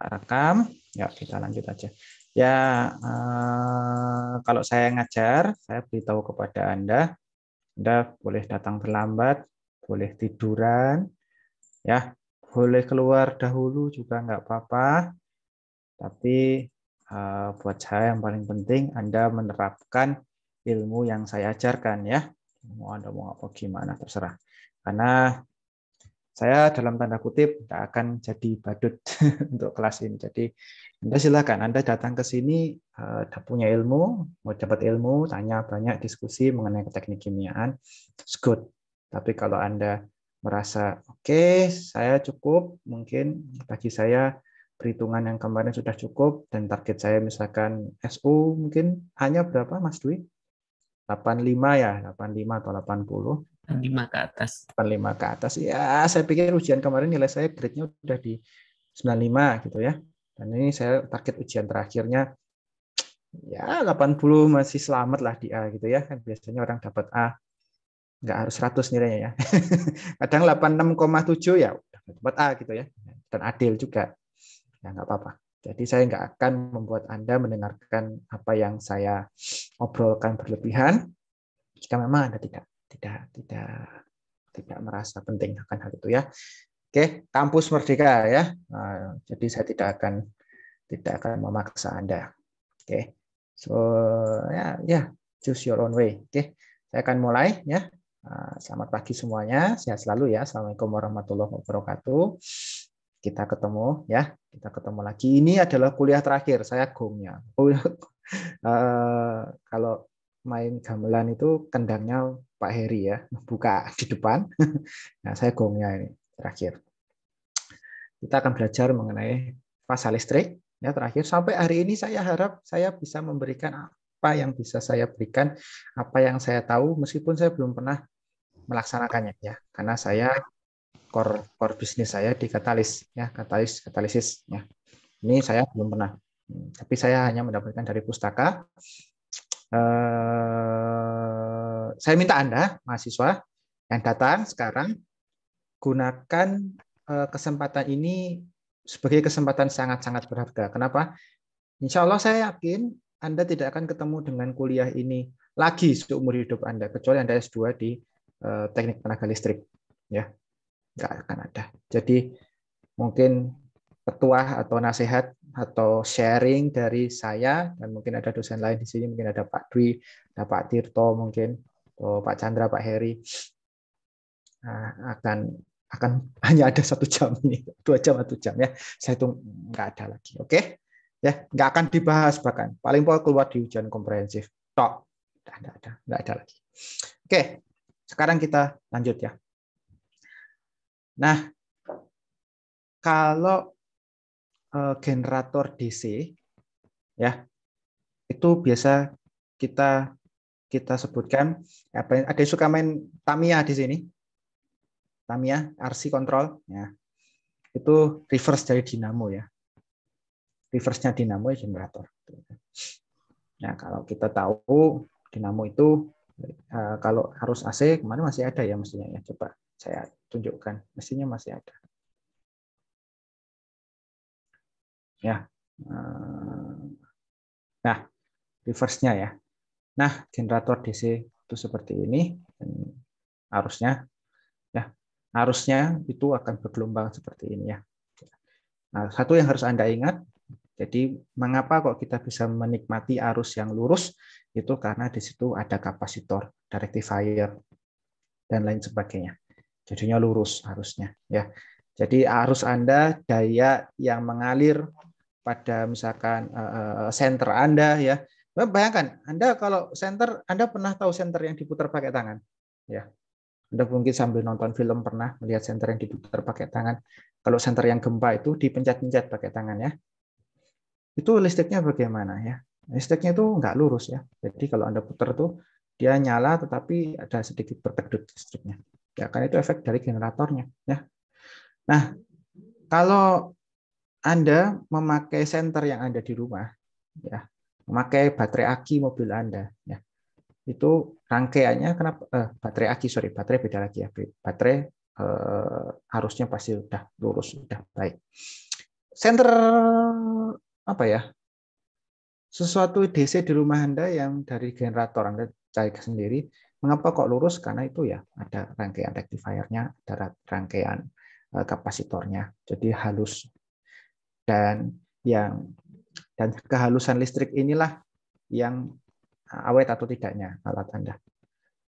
rekam. Ya, kita lanjut aja. Ya, eh, kalau saya ngajar, saya beritahu kepada Anda, Anda boleh datang terlambat, boleh tiduran, ya, boleh keluar dahulu juga nggak apa-apa. Tapi eh, buat saya yang paling penting Anda menerapkan ilmu yang saya ajarkan ya. Mau Anda mau apa gimana terserah. Karena saya dalam tanda kutip tidak akan jadi badut untuk kelas ini. Jadi Anda silakan Anda datang ke sini eh, punya ilmu, mau dapat ilmu, tanya banyak diskusi mengenai teknik kimiaan, it's good. Tapi kalau Anda merasa oke, okay, saya cukup, mungkin bagi saya perhitungan yang kemarin sudah cukup dan target saya misalkan SU mungkin hanya berapa Mas Dwi? 85 ya, 85 atau 80 lima ke atas. Per lima ke atas. Ya, saya pikir ujian kemarin nilai saya grade-nya udah di 95 gitu ya. Dan ini saya target ujian terakhirnya ya 80 masih selamat lah di A gitu ya. Kan biasanya orang dapat A nggak harus 100 nilainya ya. Kadang 86,7 ya udah dapat A gitu ya. Dan adil juga. Ya nggak apa-apa. Jadi saya nggak akan membuat Anda mendengarkan apa yang saya obrolkan berlebihan jika memang Anda tidak tidak tidak tidak merasa penting akan hal itu ya. Oke, kampus merdeka ya. Nah, jadi saya tidak akan tidak akan memaksa Anda. Oke. So ya ya choose your own way. Oke. Saya akan mulai ya. Ah, selamat pagi semuanya. Sehat selalu ya. Assalamualaikum warahmatullahi wabarakatuh. Kita ketemu ya. Kita ketemu lagi. Ini adalah kuliah terakhir saya gongnya. ya kalau main gamelan itu kendangnya Pak Heri ya, buka di depan. Nah, saya gongnya ini terakhir. Kita akan belajar mengenai fasa listrik ya terakhir sampai hari ini saya harap saya bisa memberikan apa yang bisa saya berikan, apa yang saya tahu meskipun saya belum pernah melaksanakannya ya karena saya core core bisnis saya di katalis ya katalis katalisis ya ini saya belum pernah hmm, tapi saya hanya mendapatkan dari pustaka Eh, saya minta Anda, mahasiswa yang datang sekarang, gunakan eh, kesempatan ini sebagai kesempatan sangat-sangat berharga. Kenapa? Insya Allah saya yakin Anda tidak akan ketemu dengan kuliah ini lagi seumur hidup Anda, kecuali Anda S2 di eh, teknik tenaga listrik. Ya, nggak akan ada. Jadi mungkin petuah atau nasihat atau sharing dari saya dan mungkin ada dosen lain di sini mungkin ada Pak Dwi, ada Pak Tirto mungkin, atau Pak Chandra, Pak Heri nah, akan akan hanya ada satu jam ini dua jam satu jam ya saya itu nggak ada lagi oke okay? ya nggak akan dibahas bahkan paling pokok keluar di ujian komprehensif tok nggak ada nggak ada lagi oke okay. sekarang kita lanjut ya nah kalau Eh, generator DC ya itu biasa kita kita sebutkan apa ada yang suka main Tamiya di sini Tamiya RC control ya itu reverse dari dinamo ya reverse-nya dinamo ya generator nah kalau kita tahu dinamo itu eh, kalau harus AC kemarin masih ada ya mestinya ya coba saya tunjukkan mestinya masih ada ya. Eh, nah, reverse-nya ya. Nah, generator DC itu seperti ini arusnya ya. Arusnya itu akan bergelombang seperti ini ya. Nah, satu yang harus Anda ingat, jadi mengapa kok kita bisa menikmati arus yang lurus itu karena di situ ada kapasitor, ada rectifier dan lain sebagainya. Jadinya lurus arusnya ya. Jadi arus Anda daya yang mengalir pada misalkan center eh, Anda ya. Nah, bayangkan, Anda kalau center, Anda pernah tahu center yang diputar pakai tangan? Ya. Anda mungkin sambil nonton film pernah melihat center yang diputar pakai tangan. Kalau center yang gempa itu dipencet-pencet pakai tangan ya. Itu listriknya bagaimana ya? Listriknya itu nggak lurus ya. Jadi kalau Anda putar tuh dia nyala tetapi ada sedikit berkedut listriknya. Ya, karena itu efek dari generatornya ya. Nah, kalau anda memakai senter yang ada di rumah, ya, memakai baterai aki mobil Anda, ya, itu rangkaiannya kenapa eh, baterai aki sorry baterai beda lagi ya baterai eh, arusnya pasti sudah lurus sudah baik senter apa ya sesuatu DC di rumah anda yang dari generator anda cari sendiri mengapa kok lurus karena itu ya ada rangkaian rectifier-nya, ada rangkaian eh, kapasitornya jadi halus dan yang dan kehalusan listrik inilah yang uh, awet atau tidaknya alat Anda.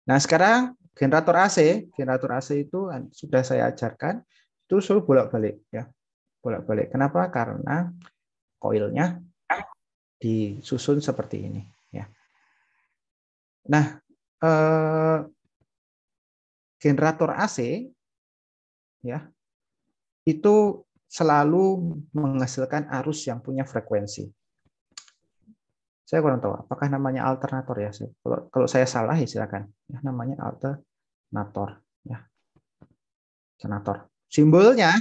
Nah, sekarang generator AC, generator AC itu sudah saya ajarkan, itu suruh bolak-balik ya. Bolak-balik. Kenapa? Karena koilnya disusun seperti ini ya. Nah, eh, generator AC ya. Itu selalu menghasilkan arus yang punya frekuensi. Saya kurang tahu apakah namanya alternator ya. Kalau kalau saya salah ya silakan. Ya, namanya alternator ya. Alternator. Simbolnya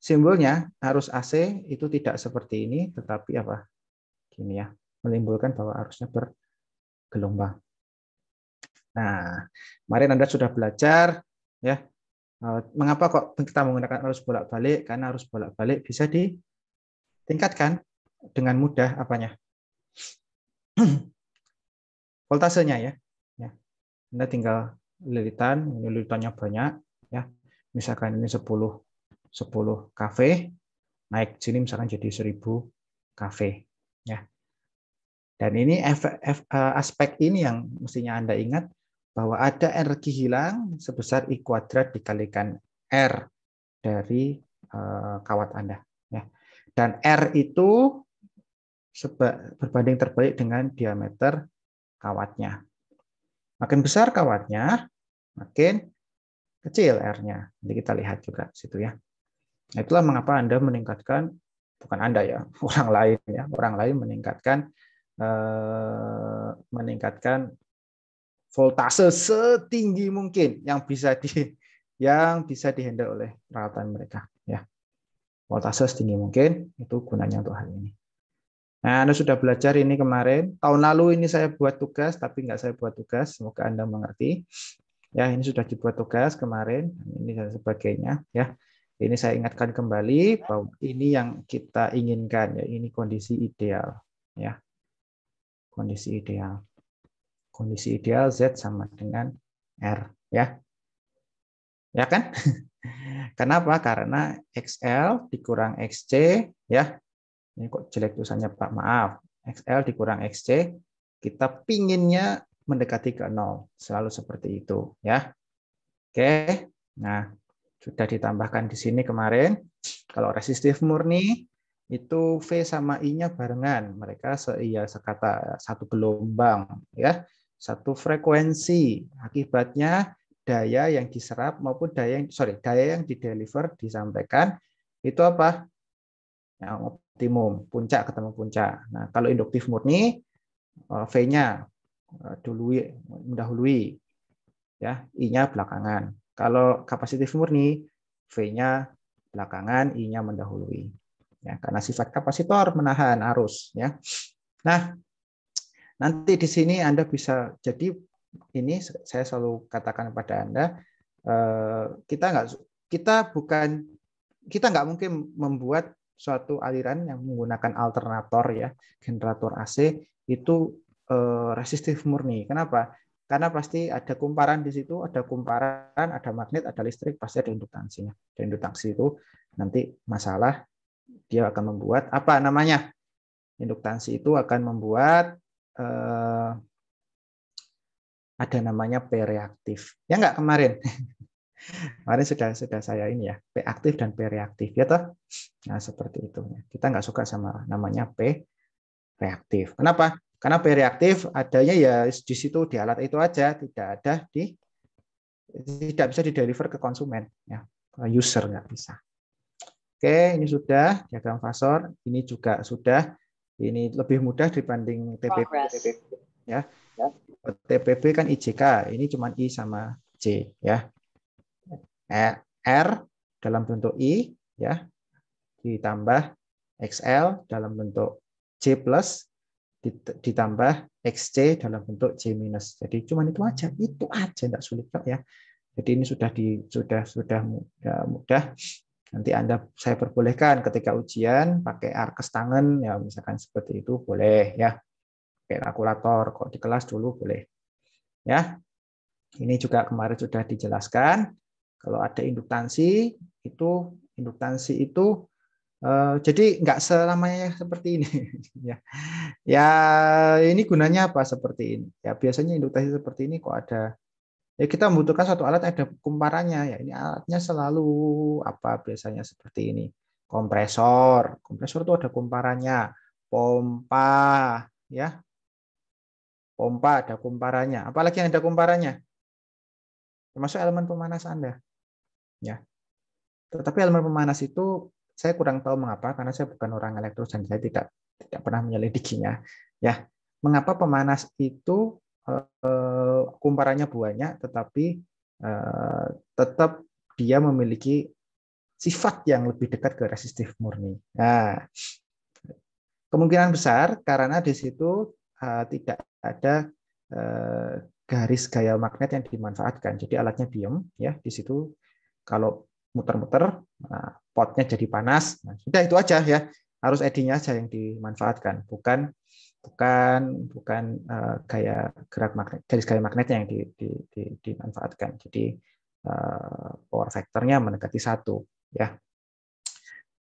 simbolnya arus AC itu tidak seperti ini tetapi apa? Gini ya, menimbulkan bahwa arusnya bergelombang. Nah, kemarin Anda sudah belajar ya Eh, mengapa kok kita menggunakan arus bolak-balik? Karena arus bolak-balik bisa ditingkatkan dengan mudah apanya? Voltasenya ya. ya. Anda tinggal lilitan, ini lilitannya banyak ya. Misalkan ini 10 10 kV naik sini misalkan jadi 1000 kV, ya. Dan ini eh, aspek ini yang mestinya Anda ingat bahwa ada energi hilang sebesar I kuadrat dikalikan R dari eh, kawat Anda. Ya. Dan R itu berbanding terbalik dengan diameter kawatnya. Makin besar kawatnya, makin kecil R-nya. Nanti kita lihat juga situ ya. Nah, itulah mengapa Anda meningkatkan bukan Anda ya, orang lain ya, orang lain meningkatkan eh, meningkatkan voltase setinggi mungkin yang bisa di yang bisa dihandle oleh peralatan mereka ya. Voltase setinggi mungkin itu gunanya untuk hal ini. Nah, Anda sudah belajar ini kemarin. Tahun lalu ini saya buat tugas, tapi nggak saya buat tugas. Semoga Anda mengerti. Ya, ini sudah dibuat tugas kemarin, ini dan sebagainya. Ya, ini saya ingatkan kembali bahwa ini yang kita inginkan. Ya, ini kondisi ideal. Ya, kondisi ideal kondisi ideal Z sama dengan R ya. Ya kan? Kenapa? Karena XL dikurang XC ya. Ini kok jelek tulisannya Pak, maaf. XL dikurang XC kita pinginnya mendekati ke nol, selalu seperti itu ya. Oke. Nah, sudah ditambahkan di sini kemarin. Kalau resistif murni itu V sama I-nya barengan, mereka seia sekata satu gelombang ya satu frekuensi. Akibatnya daya yang diserap maupun daya yang sorry daya yang di deliver disampaikan itu apa? Yang optimum, puncak ketemu puncak. Nah, kalau induktif murni eh, V-nya eh, dului mendahului ya, I-nya belakangan. Kalau kapasitif murni V-nya belakangan, I-nya mendahului. Ya, karena sifat kapasitor menahan arus ya. Nah, Nanti di sini Anda bisa jadi ini saya selalu katakan pada Anda eh, kita nggak kita bukan kita nggak mungkin membuat suatu aliran yang menggunakan alternator ya generator AC itu eh, resistif murni. Kenapa? Karena pasti ada kumparan di situ, ada kumparan, ada magnet, ada listrik, pasti ada induktansinya. Dan induktansi itu nanti masalah dia akan membuat apa namanya? Induktansi itu akan membuat eh, ada namanya P reaktif. Ya enggak kemarin. kemarin sudah sudah saya ini ya, P aktif dan P reaktif ya toh. Nah, seperti itu. Kita nggak suka sama namanya P reaktif. Kenapa? Karena P reaktif adanya ya di situ di alat itu aja, tidak ada di tidak bisa dideliver ke konsumen ya. User nggak bisa. Oke, ini sudah diagram fasor, ini juga sudah ini lebih mudah dibanding TPP. ya. ya. TPP kan IJK, ini cuma I sama C ya. E, R dalam bentuk I ya ditambah XL dalam bentuk C plus ditambah XC dalam bentuk C minus. Jadi cuma itu aja, itu aja tidak sulit kok ya. Jadi ini sudah di sudah sudah ya, mudah nanti Anda saya perbolehkan ketika ujian pakai arkes tangan ya misalkan seperti itu boleh ya. Pakai kalkulator kok di kelas dulu boleh. Ya. Ini juga kemarin sudah dijelaskan kalau ada induktansi itu induktansi itu eh, jadi nggak selamanya seperti ini ya ya ini gunanya apa seperti ini ya biasanya induktansi seperti ini kok ada ya kita membutuhkan satu alat ada kumparannya ya ini alatnya selalu apa biasanya seperti ini kompresor kompresor itu ada kumparannya pompa ya pompa ada kumparannya apalagi yang ada kumparannya termasuk elemen pemanas anda ya tetapi elemen pemanas itu saya kurang tahu mengapa karena saya bukan orang elektro dan saya tidak tidak pernah menyelidikinya ya mengapa pemanas itu Eh, kumparannya banyak, tetapi eh, tetap dia memiliki sifat yang lebih dekat ke resistif murni. Nah, kemungkinan besar karena di situ eh, tidak ada garis gaya magnet yang dimanfaatkan. Jadi alatnya diem, ya di situ kalau muter-muter, nah, potnya jadi panas. Nah, sudah itu aja ya. Harus edinya saja yang dimanfaatkan, bukan bukan bukan uh, eh, gaya gerak magnet garis gaya magnetnya yang di, di, di, dimanfaatkan jadi uh, power faktornya mendekati satu ya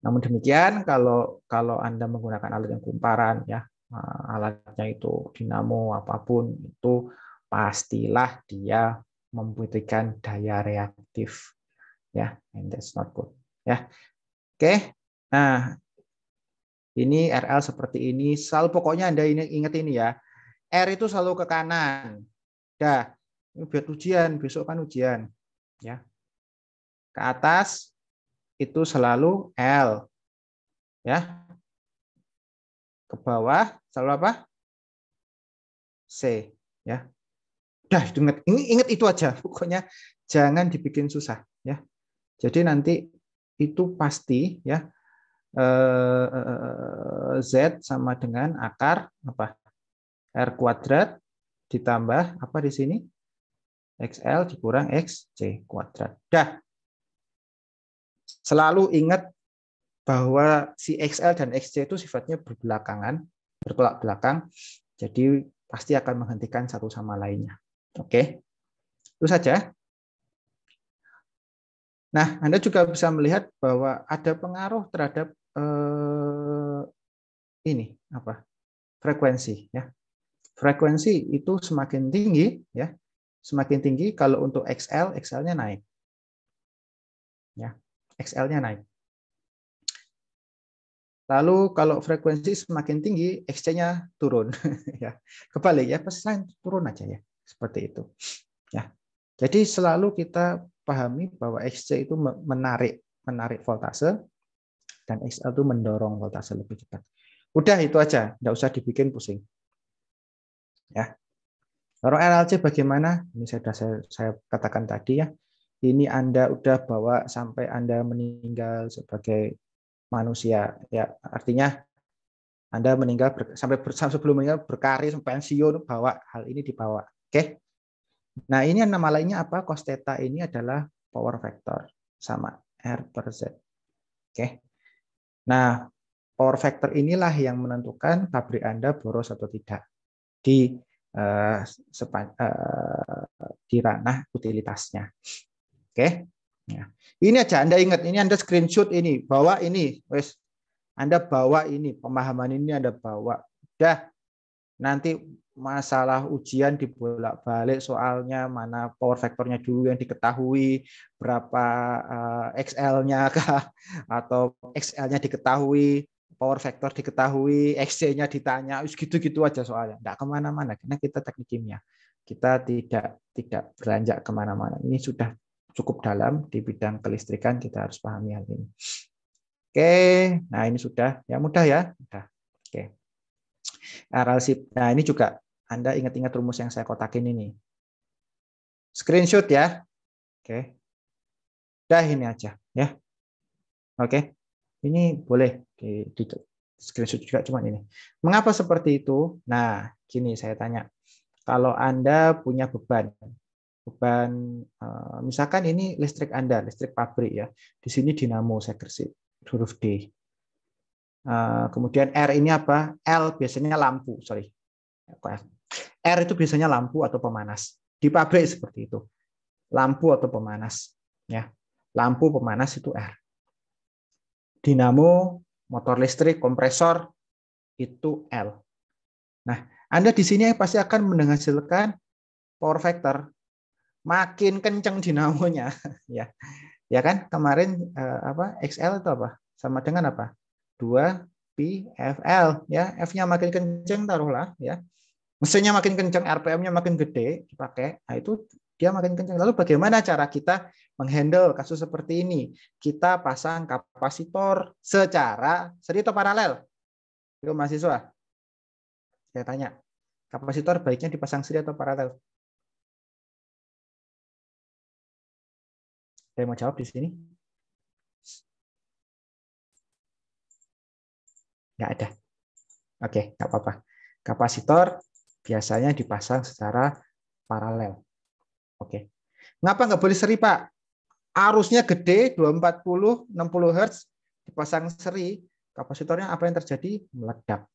namun demikian kalau kalau anda menggunakan alat yang kumparan ya uh, alatnya itu dinamo apapun itu pastilah dia membutuhkan daya reaktif ya and that's not good ya oke okay. nah ini RL seperti ini. Selalu pokoknya Anda ini ingat ini ya. R itu selalu ke kanan. Dah, ini buat ujian, besok kan ujian. Ya. Ke atas itu selalu L. Ya. Ke bawah selalu apa? C, ya. dah ingat, ingat itu aja. Pokoknya jangan dibikin susah, ya. Jadi nanti itu pasti ya Z sama dengan akar apa R kuadrat ditambah apa di sini? XL dikurang XC kuadrat. Dah. Selalu ingat bahwa si XL dan XC itu sifatnya berbelakangan, bertolak belakang. Jadi pasti akan menghentikan satu sama lainnya. Oke. Itu saja. Nah, Anda juga bisa melihat bahwa ada pengaruh terhadap eh, ini apa frekuensi ya frekuensi itu semakin tinggi ya semakin tinggi kalau untuk XL XL-nya naik ya XL-nya naik Lalu kalau frekuensi semakin tinggi, XC-nya turun. ya. Kebalik ya, pesan turun aja ya. Seperti itu. Ya. Jadi selalu kita pahami bahwa XC itu menarik menarik voltase, dan XL itu mendorong voltase lebih cepat. Udah itu aja, nggak usah dibikin pusing. Ya. Lorong LLC bagaimana? Ini saya sudah saya, saya katakan tadi ya. Ini Anda udah bawa sampai Anda meninggal sebagai manusia. Ya, artinya Anda meninggal ber, sampai, ber, sebelum meninggal berkarir pensiun bawa hal ini dibawa. Oke. Nah, ini yang nama lainnya apa? Cos theta ini adalah power factor sama R per Z. Oke. Okay. Nah, power factor inilah yang menentukan pabrik Anda boros atau tidak di eh, sepan, eh, di ranah utilitasnya. Oke. Okay? Ya. ini aja Anda ingat, ini Anda screenshot ini, bawa ini, wes Anda bawa ini, pemahaman ini Anda bawa. Udah nanti masalah ujian dibolak-balik soalnya mana power faktornya dulu yang diketahui berapa uh, eh, XL-nya kah atau XL-nya diketahui power factor diketahui XC-nya ditanya gitu-gitu aja soalnya tidak kemana-mana karena kita teknik kimia kita tidak tidak beranjak kemana-mana ini sudah cukup dalam di bidang kelistrikan kita harus pahami hal ini oke nah ini sudah ya mudah ya mudah oke Nah, RLC. Nah, ini juga Anda ingat-ingat rumus yang saya kotakin ini. Screenshot ya. Oke. Dah ini aja ya. Oke. Ini boleh di, di screenshot juga cuma ini. Mengapa seperti itu? Nah, gini saya tanya. Kalau Anda punya beban, beban eh, misalkan ini listrik Anda, listrik pabrik ya. Di sini dinamo saya gersik huruf D. Eh, kemudian R ini apa? L biasanya lampu, sorry. R itu biasanya lampu atau pemanas. Di pabrik seperti itu. Lampu atau pemanas. Ya, Lampu pemanas itu R. Dinamo, motor listrik, kompresor itu L. Nah, Anda di sini pasti akan menghasilkan power factor. Makin kencang dinamonya, ya. Ya kan? Kemarin eh, apa? XL itu apa? Sama dengan apa? 2 PFL ya. F-nya makin kenceng taruhlah ya. Mesinnya makin kenceng, RPM-nya makin gede dipakai. Nah, itu dia makin kenceng. Lalu bagaimana cara kita menghandle kasus seperti ini? Kita pasang kapasitor secara seri atau paralel. Itu mahasiswa. Saya tanya, kapasitor baiknya dipasang seri atau paralel? Saya mau jawab di sini. nggak ada. Oke, nggak apa-apa. Kapasitor biasanya dipasang secara paralel. Oke. Ngapa nggak boleh seri, Pak? Arusnya gede, 240, 60 Hz, dipasang seri, kapasitornya apa yang terjadi? Meledak.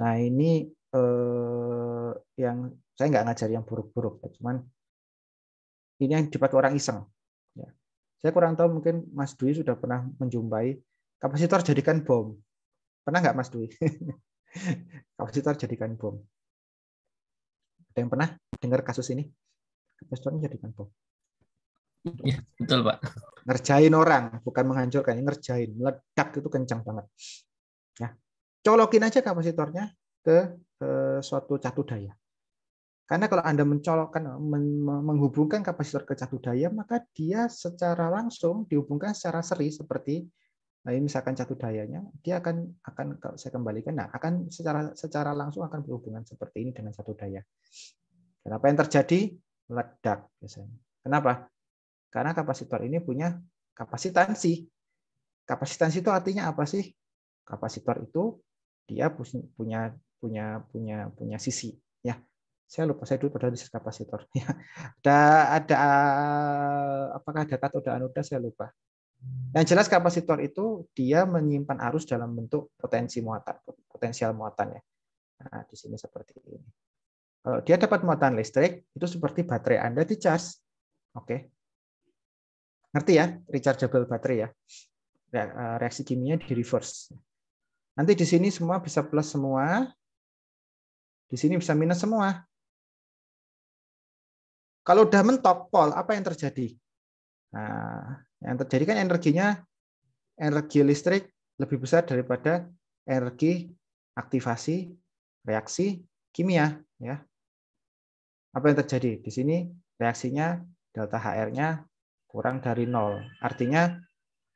Nah, ini eh, yang saya nggak ngajar yang buruk-buruk, ya. cuman ini yang dipakai orang iseng. Ya. Saya kurang tahu mungkin Mas Dwi sudah pernah menjumpai kapasitor jadikan bom. Pernah nggak Mas Dwi? kapasitor gitu, jadikan bom. Ada yang pernah dengar kasus ini? Kapasitor jadikan bom. Ya, betul Pak. Ngerjain orang, bukan menghancurkan, ngerjain. Meledak itu kencang banget. Ya. Colokin aja kapasitornya ke, ke suatu catu daya. Karena kalau Anda mencolokkan, menghubungkan kapasitor ke catu daya, maka dia secara langsung dihubungkan secara seri seperti nah ini misalkan satu dayanya dia akan akan saya kembalikan nah akan secara secara langsung akan berhubungan seperti ini dengan satu daya dan apa yang terjadi ledak biasanya kenapa karena kapasitor ini punya kapasitansi kapasitansi itu artinya apa sih kapasitor itu dia punya punya punya punya sisi ya saya lupa saya dulu pada di kapasitor ya ada ada apakah ada katoda anoda saya lupa yang jelas kapasitor itu dia menyimpan arus dalam bentuk potensi muatan, potensial muatannya. Nah, di sini seperti ini. Kalau eh, Dia dapat muatan listrik, itu seperti baterai Anda di charge. Oke. Ngerti ya, rechargeable baterai ya. Eh, reaksi kimia di reverse. Nanti di sini semua bisa plus semua. Di sini bisa minus semua. Kalau udah mentok pol, apa yang terjadi? Nah, yang terjadi kan energinya energi listrik lebih besar daripada energi aktivasi reaksi kimia ya. Apa yang terjadi? Di sini reaksinya delta HR-nya kurang dari nol. Artinya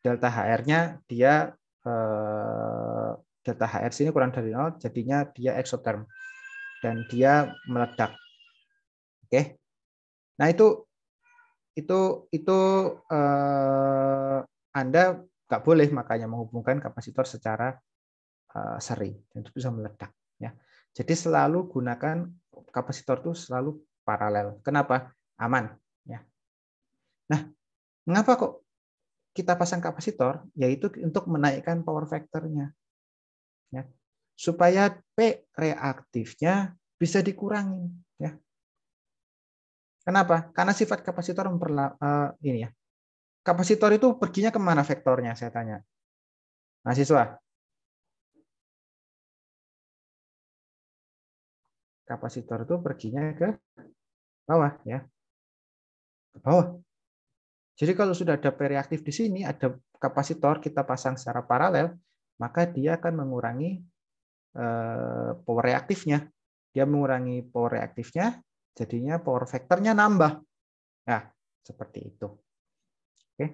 delta HR-nya dia eh, delta HR sini kurang dari nol, jadinya dia eksoterm dan dia meledak. Oke. Nah, itu itu itu eh, Anda nggak boleh makanya menghubungkan kapasitor secara eh, seri dan itu bisa meledak ya. Jadi selalu gunakan kapasitor itu selalu paralel. Kenapa? Aman ya. Nah, mengapa kok kita pasang kapasitor? Yaitu untuk menaikkan power factornya. Ya. Supaya P reaktifnya bisa dikurangi Kenapa? Karena sifat kapasitor memperla uh, ini ya. Kapasitor itu perginya kemana vektornya? Saya tanya. Mahasiswa. Kapasitor itu perginya ke bawah ya. Ke bawah. Jadi kalau sudah ada reaktif di sini, ada kapasitor kita pasang secara paralel, maka dia akan mengurangi eh, power reaktifnya. Dia mengurangi power reaktifnya, Jadinya power factornya nambah. Nah, seperti itu. Oke.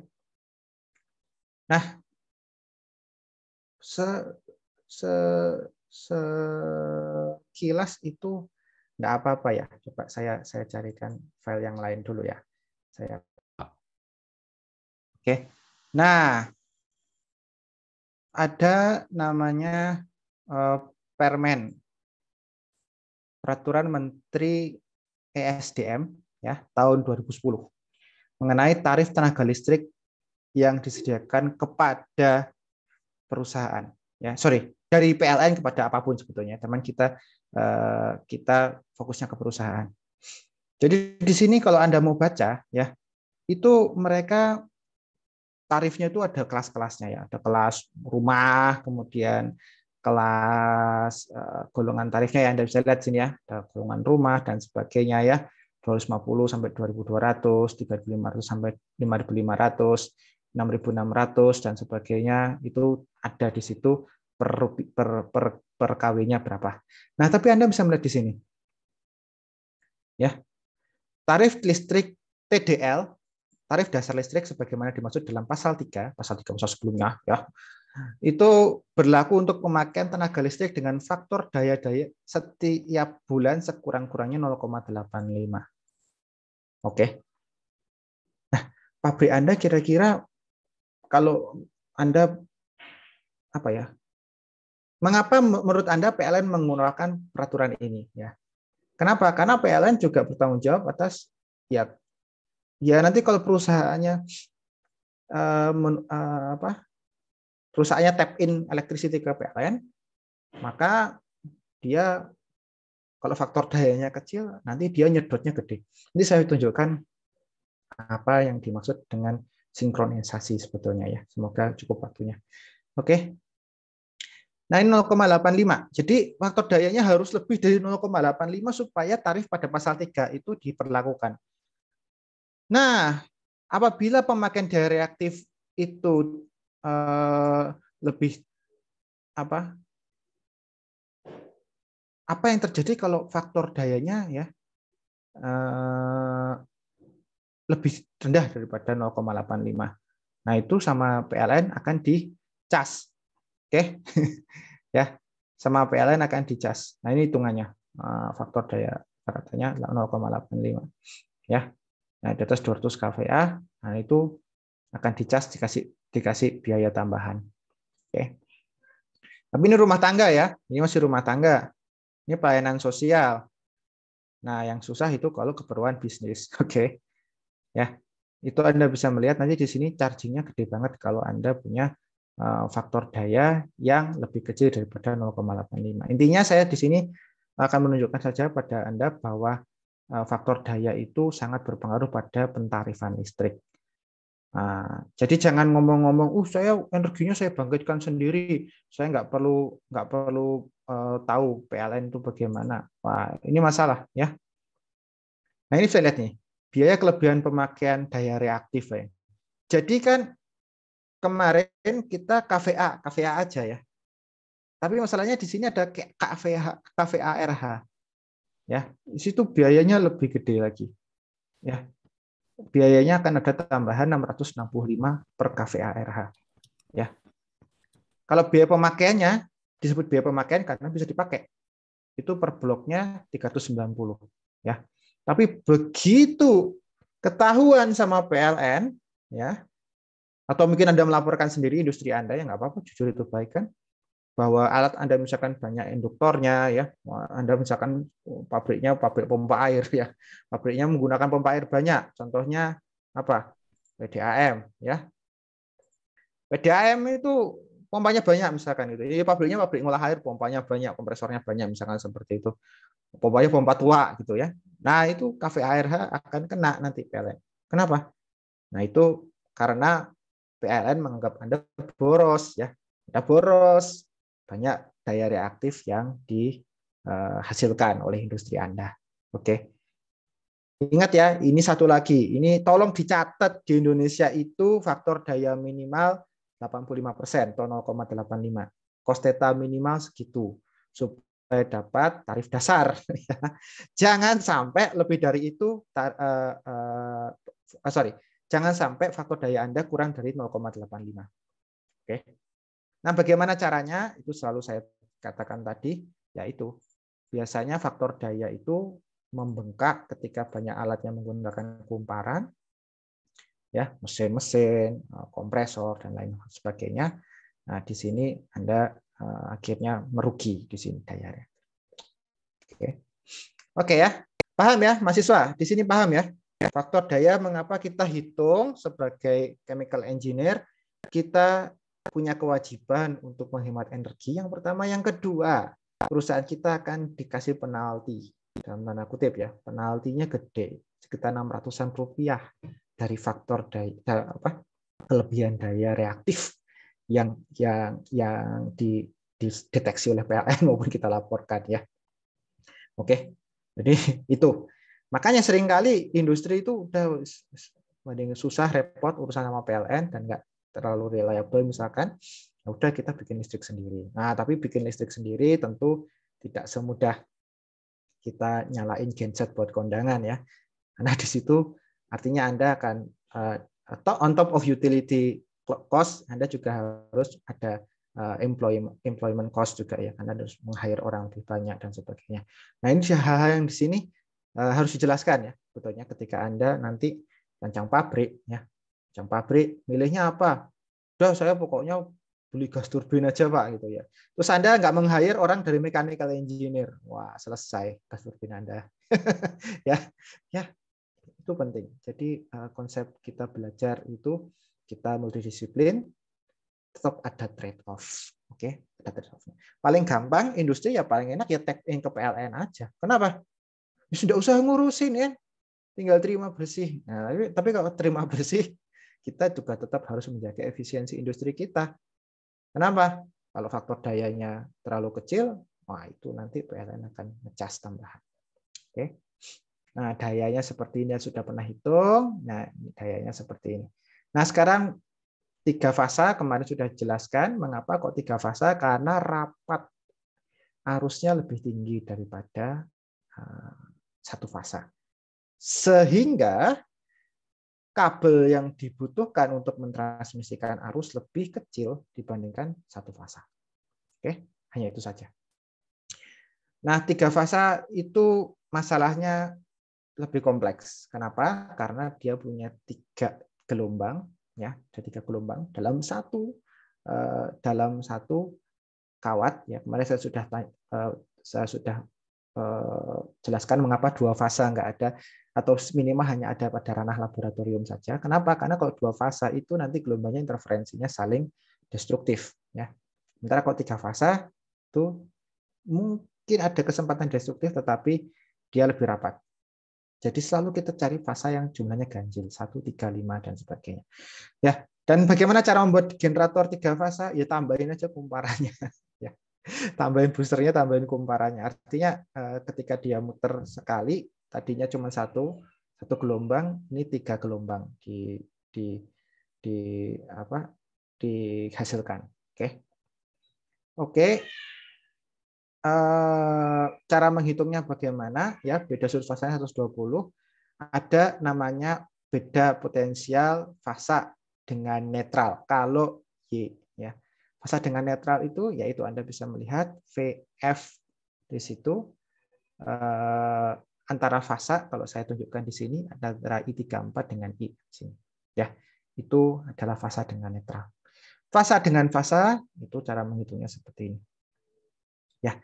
Nah, se, se, sekilas itu enggak apa-apa ya. Coba saya saya carikan file yang lain dulu ya. Saya Oke. Nah, ada namanya uh, permen peraturan menteri ESDM ya tahun 2010 mengenai tarif tenaga listrik yang disediakan kepada perusahaan ya sorry dari PLN kepada apapun sebetulnya teman kita eh, kita fokusnya ke perusahaan jadi di sini kalau anda mau baca ya itu mereka tarifnya itu ada kelas-kelasnya ya ada kelas rumah kemudian kelas uh, golongan tarifnya yang Anda bisa lihat sini ya golongan rumah dan sebagainya ya 250 sampai 2200 3500 sampai 5500 6600 dan sebagainya itu ada di situ per per per, per KW-nya berapa. Nah, tapi Anda bisa melihat di sini. Ya. Tarif listrik TDL, tarif dasar listrik sebagaimana dimaksud dalam pasal 3, pasal 3 pasal sebelumnya ya itu berlaku untuk pemakaian tenaga listrik dengan faktor daya daya setiap bulan sekurang-kurangnya 0,85. Oke. Nah, pabrik Anda kira-kira kalau Anda apa ya? Mengapa menurut Anda PLN menggunakan peraturan ini ya? Kenapa? Karena PLN juga bertanggung jawab atas ya ya nanti kalau perusahaannya uh, men, uh, apa perusahaannya tap in electricity ke PLN, maka dia kalau faktor dayanya kecil, nanti dia nyedotnya gede. ini saya tunjukkan apa yang dimaksud dengan sinkronisasi sebetulnya ya. Semoga cukup waktunya. Oke. Nah ini 0,85. Jadi faktor dayanya harus lebih dari 0,85 supaya tarif pada pasal 3 itu diperlakukan. Nah, apabila pemakaian daya reaktif itu Eh, lebih apa apa yang terjadi kalau faktor dayanya ya uh, lebih rendah daripada 0,85. Nah itu sama PLN akan dicas, oke? Okay? ya, sama PLN akan dicas. Nah ini hitungannya uh, faktor daya katanya 0,85. Ya, nah di atas 200 kVA, nah itu akan dicas dikasih dikasih biaya tambahan. Oke. Tapi ini rumah tangga ya. Ini masih rumah tangga. Ini pelayanan sosial. Nah, yang susah itu kalau keperluan bisnis. Oke. Ya. Itu Anda bisa melihat nanti di sini chargingnya gede banget kalau Anda punya eh, faktor daya yang lebih kecil daripada 0,85. Intinya saya di sini akan menunjukkan saja pada Anda bahwa eh, faktor daya itu sangat berpengaruh pada pentarifan listrik. Nah, jadi jangan ngomong-ngomong, uh saya energinya saya bangkitkan sendiri, saya nggak perlu nggak perlu uh, tahu PLN itu bagaimana. Wah ini masalah ya. Nah ini saya lihat nih biaya kelebihan pemakaian daya reaktif ya. Jadi kan kemarin kita KVA KVA aja ya. Tapi masalahnya di sini ada KVA KVA RH ya. Di situ biayanya lebih gede lagi ya biayanya akan ada tambahan 665 per KVARH. Ya. Kalau biaya pemakaiannya disebut biaya pemakaian karena bisa dipakai. Itu per bloknya 390, ya. Tapi begitu ketahuan sama PLN, ya. Atau mungkin Anda melaporkan sendiri industri Anda ya nggak apa-apa, jujur itu baik kan bahwa alat Anda misalkan banyak induktornya ya, Anda misalkan oh, pabriknya pabrik pompa air ya, pabriknya menggunakan pompa air banyak, contohnya apa? PDAM ya. PDAM itu pompanya banyak misalkan gitu. Ya, pabriknya pabrik ngolah air, pompanya banyak, kompresornya banyak misalkan seperti itu. Pompanya pompa tua gitu ya. Nah, itu KVARH akan kena nanti PLN. Kenapa? Nah, itu karena PLN menganggap Anda boros ya. Anda boros, banyak daya reaktif yang dihasilkan eh, oleh industri Anda. Oke. Ingat ya, ini satu lagi. Ini tolong dicatat di Indonesia itu faktor daya minimal 85% atau 0,85. Kos theta minimal segitu supaya dapat tarif dasar. jangan sampai lebih dari itu tar, uh, uh, sorry, jangan sampai faktor daya Anda kurang dari 0,85. Oke. Okay. Nah, bagaimana caranya? Itu selalu saya katakan tadi, yaitu biasanya faktor daya itu membengkak ketika banyak alat yang menggunakan kumparan, ya mesin-mesin, eh, kompresor dan lain sebagainya. Nah, di sini Anda eh, akhirnya merugi di sini dayanya. Oke. Oke ya. Paham ya mahasiswa? Di sini paham ya? Faktor daya mengapa kita hitung sebagai chemical engineer kita punya kewajiban untuk menghemat energi yang pertama, yang kedua perusahaan kita akan dikasih penalti dalam tanda kutip ya penaltinya gede sekitar 600-an rupiah dari faktor daya, apa kelebihan daya reaktif yang yang yang dideteksi oleh PLN maupun kita laporkan ya oke jadi itu makanya seringkali industri itu udah mending susah repot urusan sama PLN dan nggak terlalu reliable misalkan, ya udah kita bikin listrik sendiri. Nah, tapi bikin listrik sendiri tentu tidak semudah kita nyalain genset buat kondangan ya. Karena di situ artinya Anda akan atau eh, on top of utility cost, Anda juga harus ada eh, employment cost juga ya karena harus meng orang lebih banyak dan sebagainya. Nah, ini hal-hal yang di sini eh, harus dijelaskan ya sebetulnya ketika Anda nanti rancang pabrik ya jam pabrik milihnya apa udah saya pokoknya beli gas turbin aja pak gitu ya terus anda nggak meng orang dari mechanical engineer wah selesai gas turbin anda ya ya itu penting jadi eh, konsep kita belajar itu kita multidisiplin tetap ada trade off oke okay? ada trade off paling gampang industri ya paling enak ya tag in ke PLN aja kenapa ya, sudah usah ngurusin ya tinggal terima bersih nah, tapi, tapi kalau terima bersih kita juga tetap harus menjaga efisiensi industri kita. Kenapa? Kalau faktor dayanya terlalu kecil, wah itu nanti PLN akan ngecas tambahan. Oke. Nah, dayanya seperti ini sudah pernah hitung. Nah, dayanya seperti ini. Nah, sekarang tiga fasa kemarin sudah jelaskan mengapa kok tiga fasa karena rapat arusnya lebih tinggi daripada ah, satu fasa. Sehingga kabel yang dibutuhkan untuk mentransmisikan arus lebih kecil dibandingkan satu fasa. Oke, hanya itu saja. Nah, tiga fasa itu masalahnya lebih kompleks. Kenapa? Karena dia punya tiga gelombang, ya, ada tiga gelombang dalam satu eh, dalam satu kawat. Ya, kemarin saya sudah eh, saya sudah Eh, jelaskan mengapa dua fase nggak ada atau minimal hanya ada pada ranah laboratorium saja. Kenapa? Karena kalau dua fase itu nanti gelombangnya interferensinya saling destruktif. Ya. Sementara kalau tiga fase itu mungkin ada kesempatan destruktif, tetapi dia lebih rapat. Jadi selalu kita cari fase yang jumlahnya ganjil, satu, tiga, lima dan sebagainya. Ya, dan bagaimana cara membuat generator tiga fase? Ya tambahin aja kumparannya. tambahin boosternya, tambahin kumparannya. Artinya eh, ketika dia muter sekali, tadinya cuma satu, satu gelombang, ini tiga gelombang di di di apa dihasilkan. Oke. Okay. Oke. Okay. Uh, eh, cara menghitungnya bagaimana? Ya, beda sudut fasanya 120. Ada namanya beda potensial fasa dengan netral kalau Y ya. Fasa dengan netral itu yaitu Anda bisa melihat VF di situ eh, antara fasa kalau saya tunjukkan di sini antara I34 dengan I sini. Ya, itu adalah fasa dengan netral. Fasa dengan fasa itu cara menghitungnya seperti ini. Ya.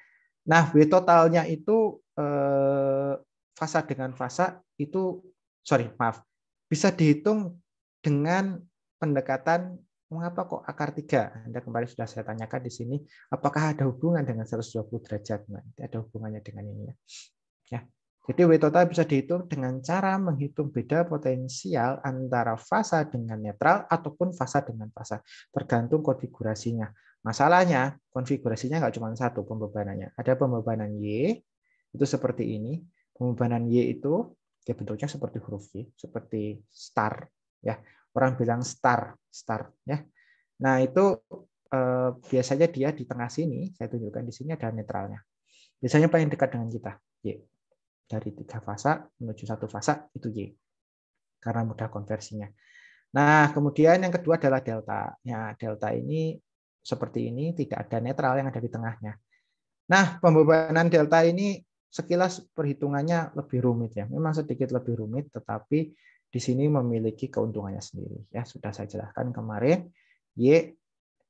Nah, W totalnya itu eh, fasa dengan fasa itu sorry maaf bisa dihitung dengan pendekatan Mengapa kok akar 3? Anda kembali sudah saya tanyakan di sini, apakah ada hubungan dengan 120 derajat? Nanti ada hubungannya dengan ini ya. ya. Jadi W total bisa dihitung dengan cara menghitung beda potensial antara fasa dengan netral ataupun fasa dengan fasa, tergantung konfigurasinya. Masalahnya, konfigurasinya nggak cuma satu pembebanannya. Ada pembebanan Y, itu seperti ini. Pembebanan Y itu, dia ya bentuknya seperti huruf Y, seperti star. ya orang bilang star, star ya. Nah, itu eh, biasanya dia di tengah sini, saya tunjukkan di sini ada netralnya. Biasanya paling dekat dengan kita, Y. Dari tiga fasa menuju satu fasa itu Y. Karena mudah konversinya. Nah, kemudian yang kedua adalah delta. Ya, delta ini seperti ini tidak ada netral yang ada di tengahnya. Nah, pembebanan delta ini sekilas perhitungannya lebih rumit ya. Memang sedikit lebih rumit, tetapi di sini memiliki keuntungannya sendiri. Ya sudah saya jelaskan kemarin y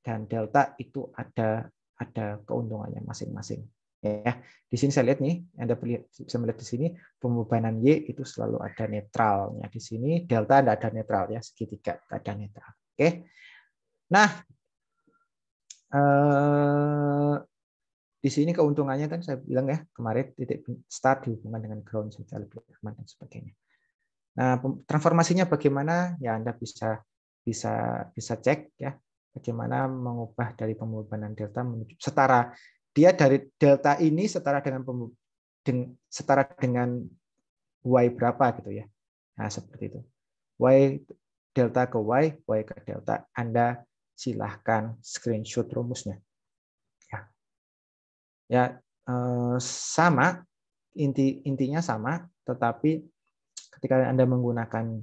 dan delta itu ada ada keuntungannya masing-masing. Ya, di sini saya lihat nih, Anda bisa melihat di sini pembebanan y itu selalu ada netralnya. Di sini delta tidak ada netral ya, segitiga tidak ada netral. Oke. Nah, eh, di sini keuntungannya kan saya bilang ya kemarin titik start dihubungkan dengan ground, saya lebih aman dan sebagainya. Nah, transformasinya bagaimana? Ya Anda bisa bisa bisa cek ya bagaimana mengubah dari pembebanan delta menuju setara dia dari delta ini setara dengan setara dengan y berapa gitu ya. Nah, seperti itu. Y delta ke y, y ke delta. Anda silahkan screenshot rumusnya. Ya. Ya, eh, sama inti intinya sama, tetapi ketika Anda menggunakan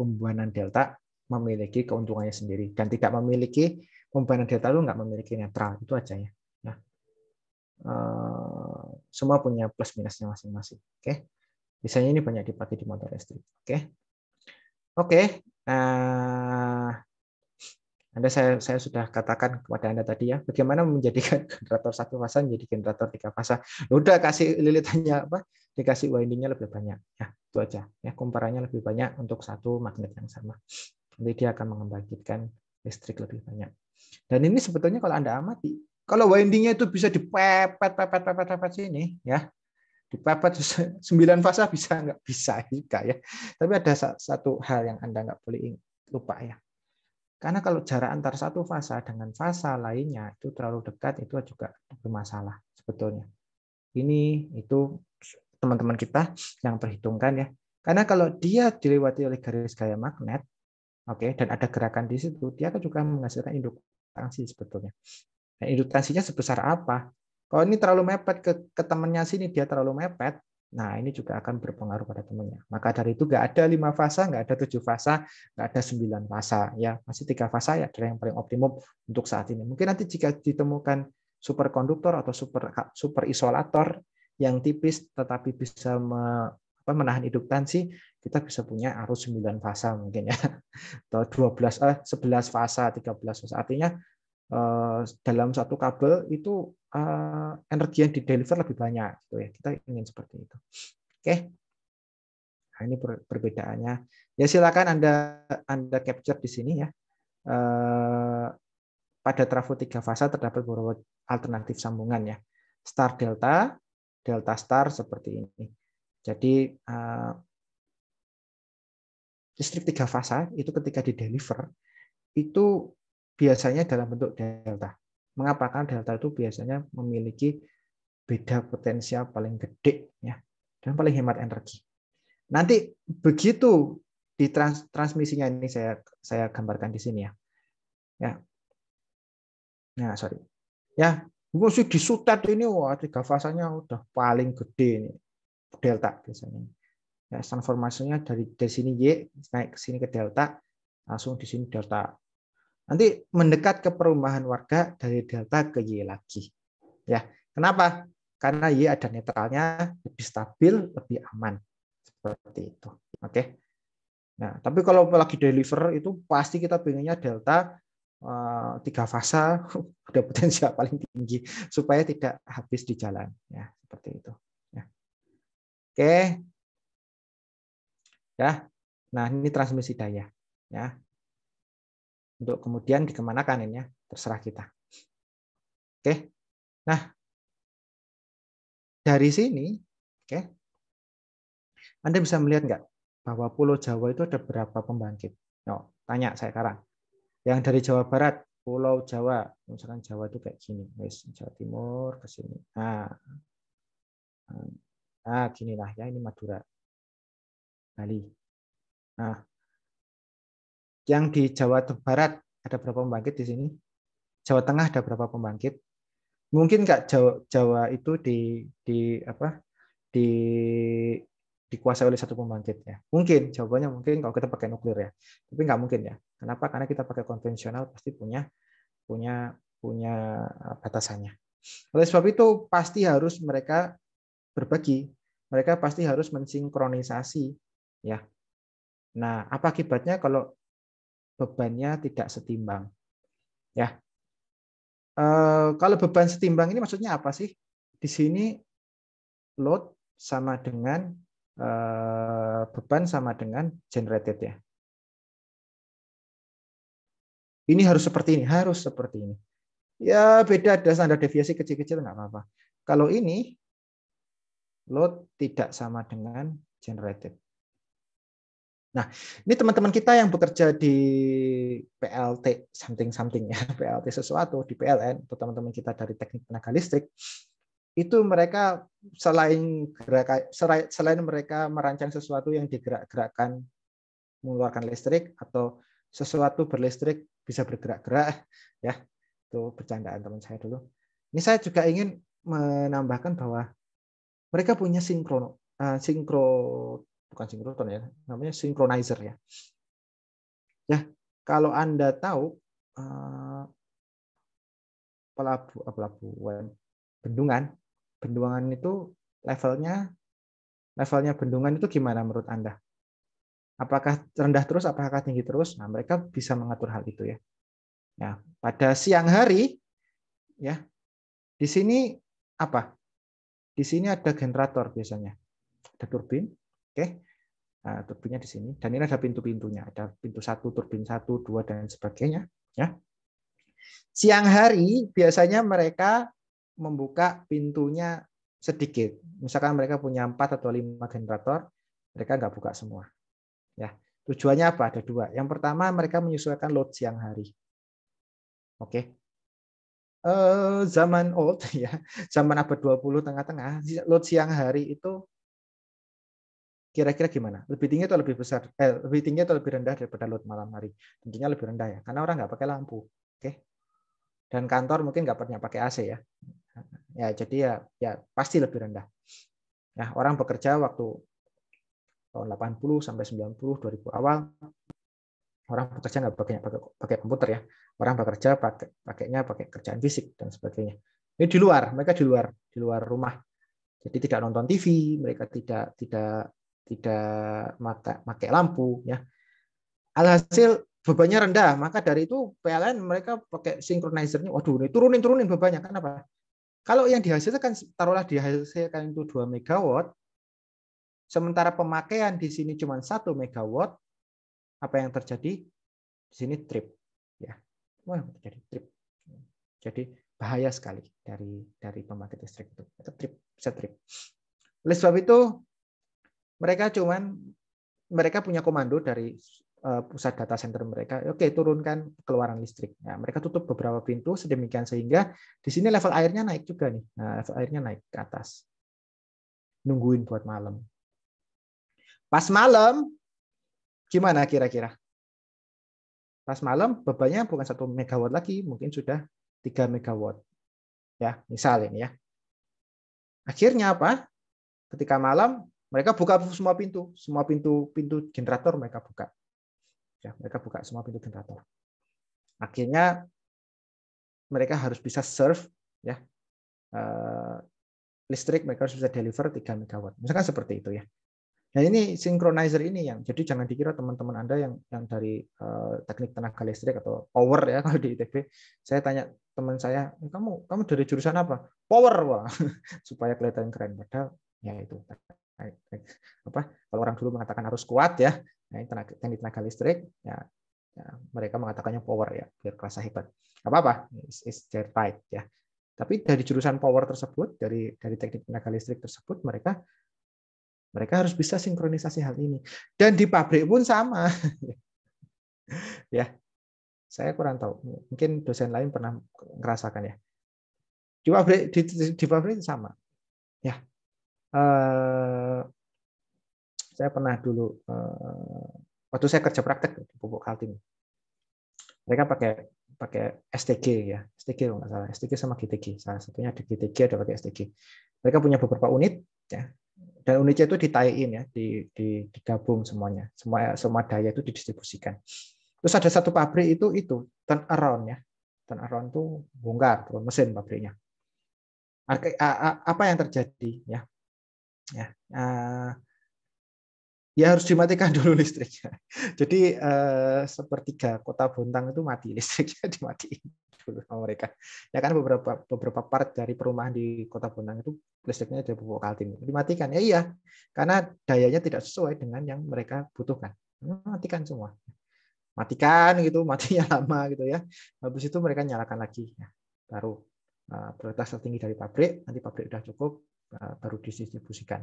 pembuangan delta memiliki keuntungannya sendiri dan tidak memiliki pembuangan delta lu nggak memiliki netral itu aja ya. Nah, eh, semua punya plus minusnya masing-masing. Oke, okay? biasanya ini banyak dipakai di motor listrik. Oke, okay? oke. Okay. Uh, eh, anda saya saya sudah katakan kepada Anda tadi ya, bagaimana menjadikan generator satu pasang menjadi generator tiga pasang? Udah kasih lilitannya apa? dikasih windingnya lebih banyak. Ya, itu aja. Ya, kumparannya lebih banyak untuk satu magnet yang sama. Nanti dia akan mengembangkitkan listrik lebih banyak. Dan ini sebetulnya kalau Anda amati, kalau windingnya itu bisa dipepet, pepet, pepet, pepet sini, ya, dipepet sembilan fase bisa nggak bisa juga ya. Tapi ada satu hal yang Anda nggak boleh lupa ya. Karena kalau jarak antar satu fasa dengan fasa lainnya itu terlalu dekat itu juga bermasalah sebetulnya. Ini itu teman-teman kita yang perhitungkan ya. Karena kalau dia dilewati oleh garis gaya magnet, oke, okay, dan ada gerakan di situ, dia kan juga menghasilkan induktansi sebetulnya. Nah, induktansinya sebesar apa? Kalau oh, ini terlalu mepet ke, ke temannya sini, dia terlalu mepet, Nah, ini juga akan berpengaruh pada temannya. Maka dari itu nggak ada lima fasa, nggak ada tujuh fasa, nggak ada sembilan fasa. Ya, masih tiga fasa ya adalah yang paling optimum untuk saat ini. Mungkin nanti jika ditemukan superkonduktor atau super super isolator yang tipis tetapi bisa me, apa, menahan hidup tensi, kita bisa punya arus 9 fasa mungkin ya. Atau 12 eh 11 fasa, 13 fasa. Artinya eh, dalam satu kabel itu eh, energi yang dideliver lebih banyak gitu ya. Kita ingin seperti itu. Oke. Nah, ini perbedaannya. Ya silakan Anda Anda capture di sini ya. Eh, pada trafo tiga fasa terdapat beberapa alternatif sambungan ya. Star delta, delta star seperti ini. Jadi eh, listrik tiga fasa itu ketika di deliver itu biasanya dalam bentuk delta. Mengapa? Karena delta itu biasanya memiliki beda potensial paling gede ya dan paling hemat energi. Nanti begitu di trans, transmisinya ini saya saya gambarkan di sini ya. Ya. Nah, sorry. Ya, Gue sih disutet ini wah tiga fasanya udah paling gede ini delta biasanya. Ya, transformasinya dari dari sini Y naik ke sini ke delta, langsung di sini delta. Nanti mendekat ke perumahan warga dari delta ke Y lagi. Ya, kenapa? Karena Y ada netralnya, lebih stabil, lebih aman. Seperti itu. Oke. Nah, tapi kalau lagi deliver itu pasti kita pengennya delta eh, tiga fasa ada potensial paling tinggi supaya tidak habis di jalan ya seperti itu ya. oke ya nah ini transmisi daya ya untuk kemudian dikemanakan ini ya terserah kita oke nah dari sini oke anda bisa melihat nggak bahwa Pulau Jawa itu ada berapa pembangkit? No, tanya saya sekarang. Yang dari Jawa Barat Pulau Jawa, misalkan Jawa itu kayak gini, guys. Jawa Timur ke sini. Nah, nah gini lah ya ini Madura, Bali. Nah, yang di Jawa Barat ada berapa pembangkit di sini? Jawa Tengah ada berapa pembangkit? Mungkin nggak Jawa, Jawa itu di di apa? Di dikuasai oleh satu pembangkit ya. Mungkin jawabannya mungkin kalau kita pakai nuklir ya. Tapi nggak mungkin ya. Kenapa? Karena kita pakai konvensional pasti punya punya punya eh, batasannya. Oleh sebab itu pasti harus mereka berbagi, mereka pasti harus mensinkronisasi ya. Nah, apa akibatnya kalau bebannya tidak setimbang? Ya. E, kalau beban setimbang ini maksudnya apa sih? Di sini load sama dengan e, beban sama dengan generated ya. Ini harus seperti ini, harus seperti ini. Ya beda ada standar deviasi kecil-kecil nggak apa-apa. Kalau ini load tidak sama dengan generated. Nah, ini teman-teman kita yang bekerja di PLT something something ya, PLT sesuatu di PLN, atau teman-teman kita dari teknik tenaga listrik, itu mereka selain gerak selain mereka merancang sesuatu yang digerak-gerakkan mengeluarkan listrik atau sesuatu berlistrik bisa bergerak-gerak ya itu bercandaan teman saya dulu ini saya juga ingin menambahkan bahwa mereka punya sinkron uh, eh, sinkro bukan sinkroton ya namanya synchronizer ya ya kalau anda tahu uh, pelabu, eh, pelabuhan bendungan bendungan itu levelnya levelnya bendungan itu gimana menurut anda Apakah rendah terus, apakah tinggi terus? Nah, mereka bisa mengatur hal itu ya. Ya, pada siang hari ya. Di sini apa? Di sini ada generator biasanya. Ada turbin, oke. Okay. Nah, turbinnya di sini dan ini ada pintu-pintunya, ada pintu satu, turbin satu, dua dan sebagainya, ya. Siang hari biasanya mereka membuka pintunya sedikit. Misalkan mereka punya empat atau lima generator, mereka nggak buka semua. Ya, tujuannya apa? Ada dua. Yang pertama mereka menyesuaikan load siang hari. Oke. Eh, zaman old ya, zaman abad 20 tengah-tengah, load siang hari itu kira-kira gimana? Lebih tinggi atau lebih besar? Eh, lebih tinggi atau lebih rendah daripada load malam hari? Tentunya lebih rendah ya, karena orang nggak pakai lampu. Oke. Dan kantor mungkin nggak pernah pakai AC ya. Ya, jadi ya ya pasti lebih rendah. Nah, orang bekerja waktu tahun 80 sampai 90 2000 awal orang bekerja nggak pakai pakai, komputer ya orang bekerja pakai pakainya pakai kerjaan fisik dan sebagainya ini di luar mereka di luar di luar rumah jadi tidak nonton TV mereka tidak tidak tidak maka pakai lampu ya alhasil bebannya rendah maka dari itu PLN mereka pakai synchronizernya waduh ini turunin turunin bebannya kenapa kalau yang dihasilkan taruhlah dihasilkan itu 2 megawatt Sementara pemakaian di sini cuma 1 megawatt, apa yang terjadi? Di sini trip, ya. Wah, terjadi trip. Jadi bahaya sekali dari dari pembangkit listrik itu. Itu trip, bisa trip. Oleh sebab itu, mereka cuman mereka punya komando dari eh, pusat data center mereka. Oke, turunkan keluaran listrik. Nah, mereka tutup beberapa pintu sedemikian sehingga di sini level airnya naik juga nih. Nah, level airnya naik ke atas. Nungguin buat malam. Pas malam, gimana kira-kira? Pas malam bebannya bukan satu megawatt lagi, mungkin sudah 3 megawatt. Ya, misal ya. Akhirnya apa? Ketika malam mereka buka semua pintu, semua pintu pintu generator mereka buka. Ya, mereka buka semua pintu generator. Akhirnya mereka harus bisa serve ya uh, listrik mereka harus bisa deliver 3 megawatt. Misalkan seperti itu ya. Nah ini synchronizer ini yang jadi jangan dikira teman-teman anda yang yang dari uh, teknik tenaga listrik atau power ya kalau di ITB saya tanya teman saya eh, kamu kamu dari jurusan apa power wah supaya kelihatan keren padahal ya itu apa kalau orang dulu mengatakan harus kuat ya nah, tenaga, teknik tenaga listrik ya, ya mereka mengatakannya power ya biar kerasa hebat apa apa is their ya tapi dari jurusan power tersebut dari dari teknik tenaga listrik tersebut mereka mereka harus bisa sinkronisasi hal ini. Dan di pabrik pun sama. ya. Saya kurang tahu. Mungkin dosen lain pernah merasakan ya. Di pabrik di, di pabrik sama. Ya. Uh, saya pernah dulu uh, waktu saya kerja praktek di pupuk Kaltim. Mereka pakai pakai STG ya, STG kalau nggak salah, STG sama GTG. Salah satunya di GTG ada pakai STG. Mereka punya beberapa unit ya, dan UNICE itu ditaiin ya, di, di, digabung semuanya. Semua semua daya itu didistribusikan. Terus ada satu pabrik itu itu turn around ya. Turn around itu bongkar turun mesin pabriknya. Apa yang terjadi ya? Ya, ya harus dimatikan dulu listriknya. Jadi eh, sepertiga kota Bontang itu mati listriknya dimatiin dulu gitu sama mereka. Ya kan beberapa beberapa part dari perumahan di Kota Bonang itu listriknya dari pupuk Kaltim. Dimatikan. Ya iya, karena dayanya tidak sesuai dengan yang mereka butuhkan. Hmm, matikan semua. Matikan gitu, matinya lama gitu ya. Habis itu mereka nyalakan lagi. Ya, baru uh, prioritas tertinggi dari pabrik, nanti pabrik sudah cukup uh, baru didistribusikan.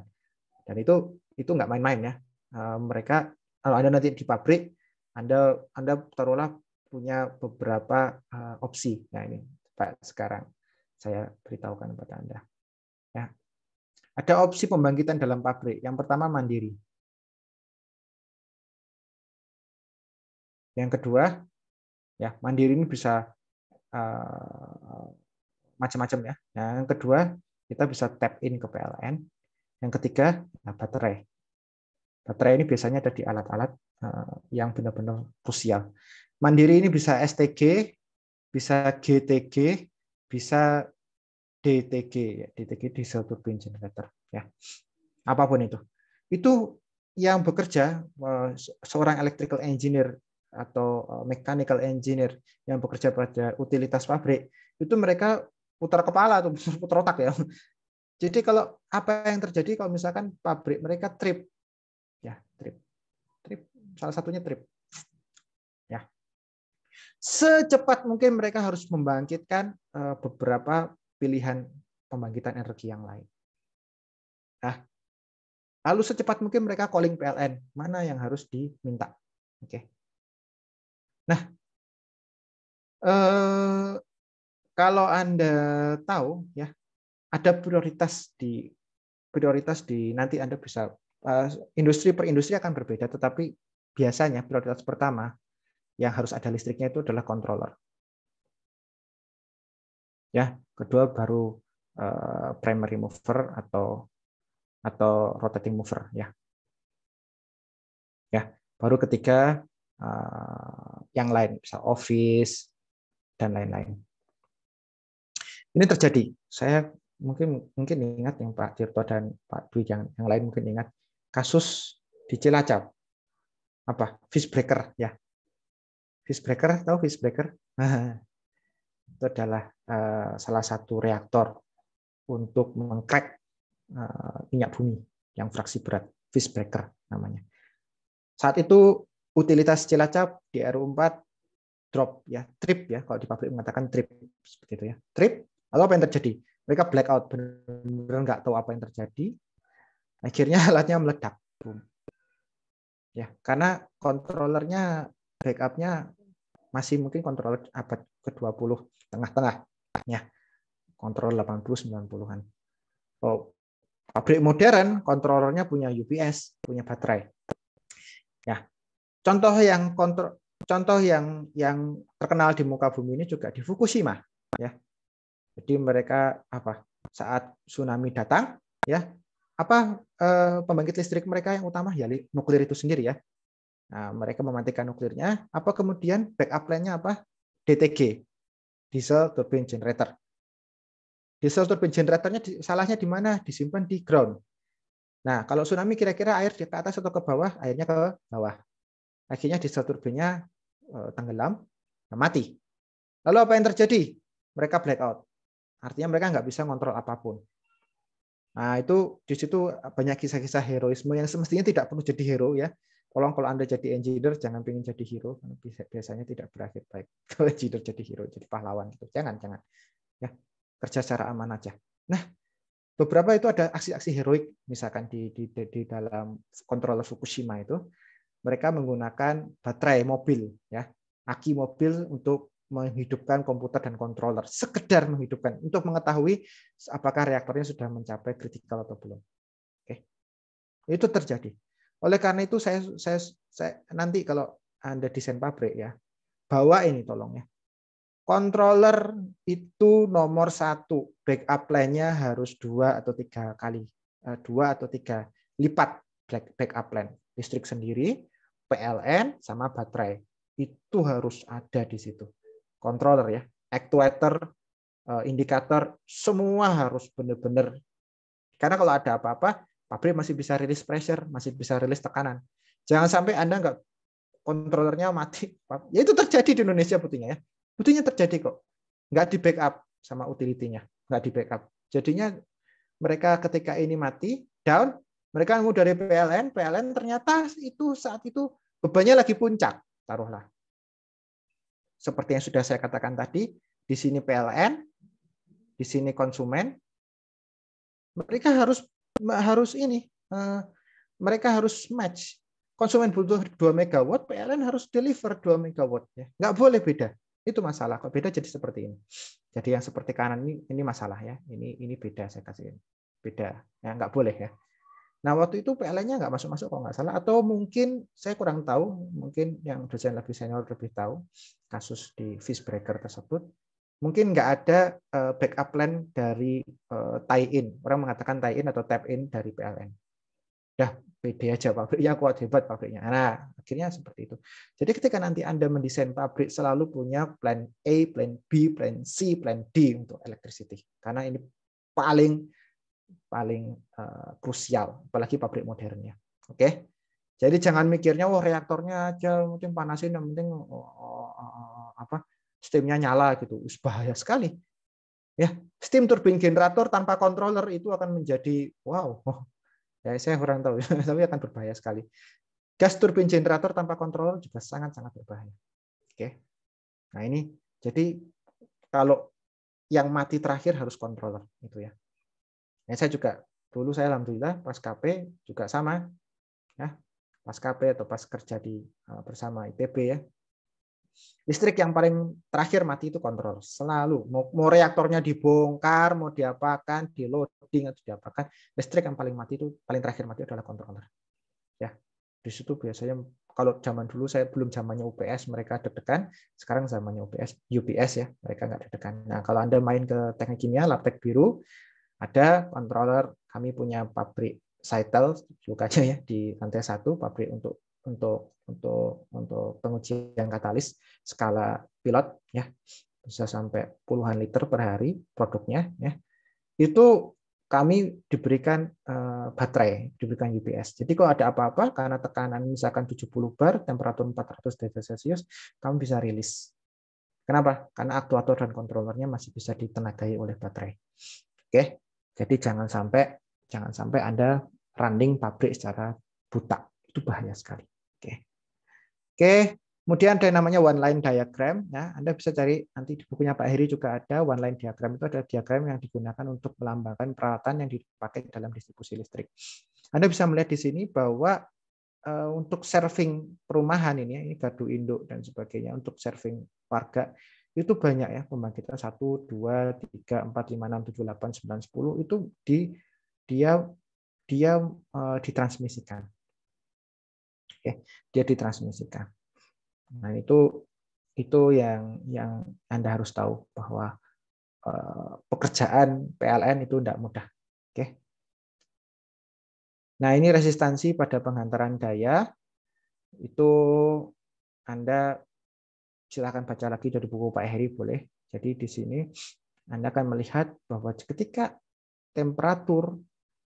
Dan itu itu nggak main-main ya. Eh, mereka kalau Anda nanti di pabrik anda Anda taruhlah punya beberapa uh, opsi. Nah ini Pak sekarang saya beritahukan kepada Anda. Ya. Ada opsi pembangkitan dalam pabrik. Yang pertama mandiri. Yang kedua, ya mandiri ini bisa uh, macam-macam ya. Nah, yang kedua, kita bisa tap in ke PLN. Yang ketiga, nah, baterai. Baterai ini biasanya ada di alat-alat eh, yang benar-benar krusial. Mandiri ini bisa STG, bisa GTG, bisa DTG ya, DTG diesel turbine generator ya. Apapun itu. Itu yang bekerja e, seorang electrical engineer atau e, mechanical engineer yang bekerja pada utilitas pabrik itu mereka putar kepala atau putar otak ya. Jadi kalau apa yang terjadi kalau misalkan pabrik mereka trip ya, trip. Trip salah satunya trip secepat mungkin mereka harus membangkitkan eh, beberapa pilihan pembangkitan energi yang lain. Nah, lalu secepat mungkin mereka calling PLN, mana yang harus diminta. Oke. Nah, eh, kalau Anda tahu ya, ada prioritas di prioritas di nanti Anda bisa eh, industri per industri akan berbeda, tetapi biasanya prioritas pertama yang harus ada listriknya itu adalah controller. Ya, kedua baru eh, primary mover atau atau rotating mover ya. Ya, baru ketiga eh, yang lain, bisa office dan lain-lain. Ini terjadi. Saya mungkin mungkin ingat yang Pak Tirto dan Pak Dwi yang yang lain mungkin ingat kasus di Cilacap apa fish breaker ya Fist breaker, tahu fist breaker? itu adalah uh, salah satu reaktor untuk mengkrek uh, eh, minyak bumi yang fraksi berat, fist breaker namanya. Saat itu utilitas Cilacap di RU4 drop ya, trip ya kalau di pabrik mengatakan trip seperti itu ya. Trip atau apa yang terjadi? Mereka blackout benar-benar nggak tahu apa yang terjadi. Akhirnya alatnya meledak. Ya, karena kontrolernya backupnya masih mungkin kontrol abad ke-20 tengah-tengah ya kontrol 80 90-an. Oh, pabrik modern kontrolernya punya UPS, punya baterai. Ya. Contoh yang kontrol contoh yang yang terkenal di muka bumi ini juga di Fukushima ya. Jadi mereka apa? Saat tsunami datang ya, apa eh, pembangkit listrik mereka yang utama ya nuklir itu sendiri ya. Nah, mereka mematikan nuklirnya. Apa kemudian backup plan-nya apa? DTG, diesel turbine generator. Diesel turbine generatornya salahnya di mana? Disimpan di ground. Nah, kalau tsunami kira-kira air di ke atas atau ke bawah, airnya ke bawah. Akhirnya diesel turbinnya eh, tenggelam, mati. Lalu apa yang terjadi? Mereka blackout. Artinya mereka nggak bisa ngontrol apapun. Nah, itu di situ banyak kisah-kisah heroisme yang semestinya tidak perlu jadi hero ya tolong kalau anda jadi engineer jangan ingin jadi hero biasanya tidak berakhir baik kalau engineer jadi hero jadi pahlawan gitu jangan jangan ya kerja secara aman aja nah beberapa itu ada aksi-aksi heroik misalkan di, di, di, dalam controller Fukushima itu mereka menggunakan baterai mobil ya aki mobil untuk menghidupkan komputer dan controller sekedar menghidupkan untuk mengetahui apakah reaktornya sudah mencapai kritikal atau belum oke itu terjadi oleh karena itu saya, saya, saya nanti kalau Anda desain pabrik ya, bawa ini tolong ya. Controller itu nomor satu, backup plan-nya harus dua atau tiga kali, eh, dua atau tiga lipat backup plan. Listrik sendiri, PLN, sama baterai. Itu harus ada di situ. Controller ya, actuator, eh, indikator, semua harus benar-benar. Karena kalau ada apa-apa, pabrik masih bisa rilis pressure, masih bisa rilis tekanan. Jangan sampai Anda nggak kontrolernya mati. Ya itu terjadi di Indonesia putihnya ya. Putihnya terjadi kok. Nggak di backup sama utility Nggak di backup. Jadinya mereka ketika ini mati, down, mereka mau dari PLN, PLN ternyata itu saat itu bebannya lagi puncak, taruhlah. Seperti yang sudah saya katakan tadi, di sini PLN, di sini konsumen, mereka harus harus ini uh, mereka harus match. Konsumen butuh 2 megawatt, PLN harus deliver 2 megawatt ya. Nggak boleh beda. Itu masalah. Kok beda jadi seperti ini. Jadi yang seperti kanan ini ini masalah ya. Ini ini beda saya kasih ini. Beda. Ya nggak boleh ya. Nah, waktu itu PLN-nya nggak masuk-masuk kalau nggak salah atau mungkin saya kurang tahu, mungkin yang dosen lebih senior lebih tahu kasus di fish breaker tersebut mungkin nggak ada uh, backup plan dari uh, tie-in. Orang mengatakan tie-in atau tap-in dari PLN. Dah, pede aja pabriknya kuat hebat pabriknya. Nah, akhirnya seperti itu. Jadi ketika nanti Anda mendesain pabrik selalu punya plan A, plan B, plan C, plan D untuk electricity. Karena ini paling paling uh, krusial, apalagi pabrik modernnya. Oke. Okay? Jadi jangan mikirnya wah reaktornya aja mungkin panasin yang penting oh, oh, oh, oh apa steamnya nyala gitu. bahaya sekali. Ya, steam turbin generator tanpa controller itu akan menjadi wow. Oh, ya saya kurang tahu, tapi akan berbahaya sekali. Gas turbin generator tanpa controller juga sangat-sangat berbahaya. Oke. Nah, ini jadi kalau yang mati terakhir harus controller itu ya. Nah, saya juga dulu saya alhamdulillah pas KP juga sama. Ya, pas KP atau pas kerja di eh, bersama ITB ya, listrik yang paling terakhir mati itu kontrol selalu mau, mau reaktornya dibongkar mau diapakan di loading atau diapakan listrik yang paling mati itu paling terakhir mati adalah controller ya di situ biasanya kalau zaman dulu saya belum zamannya UPS mereka deg-degan sekarang zamannya UPS UPS ya mereka nggak deg-degan nah kalau anda main ke teknik kimia laptek biru ada controller kami punya pabrik Saitel lukanya ya di lantai satu pabrik untuk untuk untuk untuk pengujian katalis skala pilot ya bisa sampai puluhan liter per hari produknya ya itu kami diberikan eh, baterai diberikan UPS jadi kalau ada apa-apa karena tekanan misalkan 70 bar temperatur 400 derajat celcius kami bisa rilis kenapa karena aktuator dan kontrolernya masih bisa ditenagai oleh baterai oke jadi jangan sampai jangan sampai anda running pabrik secara buta itu bahaya sekali Oke. Oke, kemudian ada yang namanya one line diagram ya. Anda bisa cari nanti di bukunya Pak Heri juga ada one line diagram itu adalah diagram yang digunakan untuk melambangkan peralatan yang dipakai dalam distribusi listrik. Anda bisa melihat di sini bahwa eh, untuk serving perumahan ini, ya, ini gardu induk dan sebagainya untuk serving warga itu banyak ya pembangkitan satu, dua, tiga, empat, lima, enam, tujuh, delapan, sembilan, sepuluh itu di dia dia uh, ditransmisikan ya dia ditransmisikan nah itu itu yang yang anda harus tahu bahwa eh, pekerjaan PLN itu tidak mudah oke nah ini resistansi pada penghantaran daya itu anda silahkan baca lagi dari buku Pak Heri boleh jadi di sini anda akan melihat bahwa ketika temperatur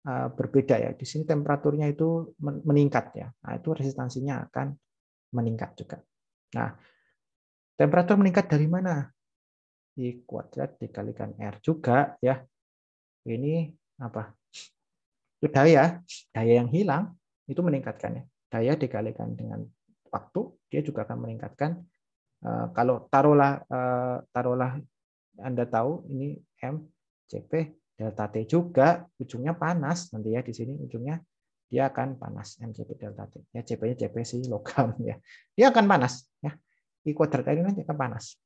Eh, berbeda ya. Di sini temperaturnya itu meningkat ya. Nah, itu resistansinya akan meningkat juga. Nah, temperatur meningkat dari mana? I kuadrat dikalikan R juga ya. Ini apa? Itu daya, daya yang hilang itu meningkatkan ya. Daya dikalikan dengan waktu, dia juga akan meningkatkan eh, kalau taruhlah eh, taruhlah Anda tahu ini M CP delta T juga ujungnya panas nanti ya di sini ujungnya dia akan panas MCP delta T. Ya CP-nya CP sih logam ya. Dia akan panas ya. I kuadrat ini nanti akan panas.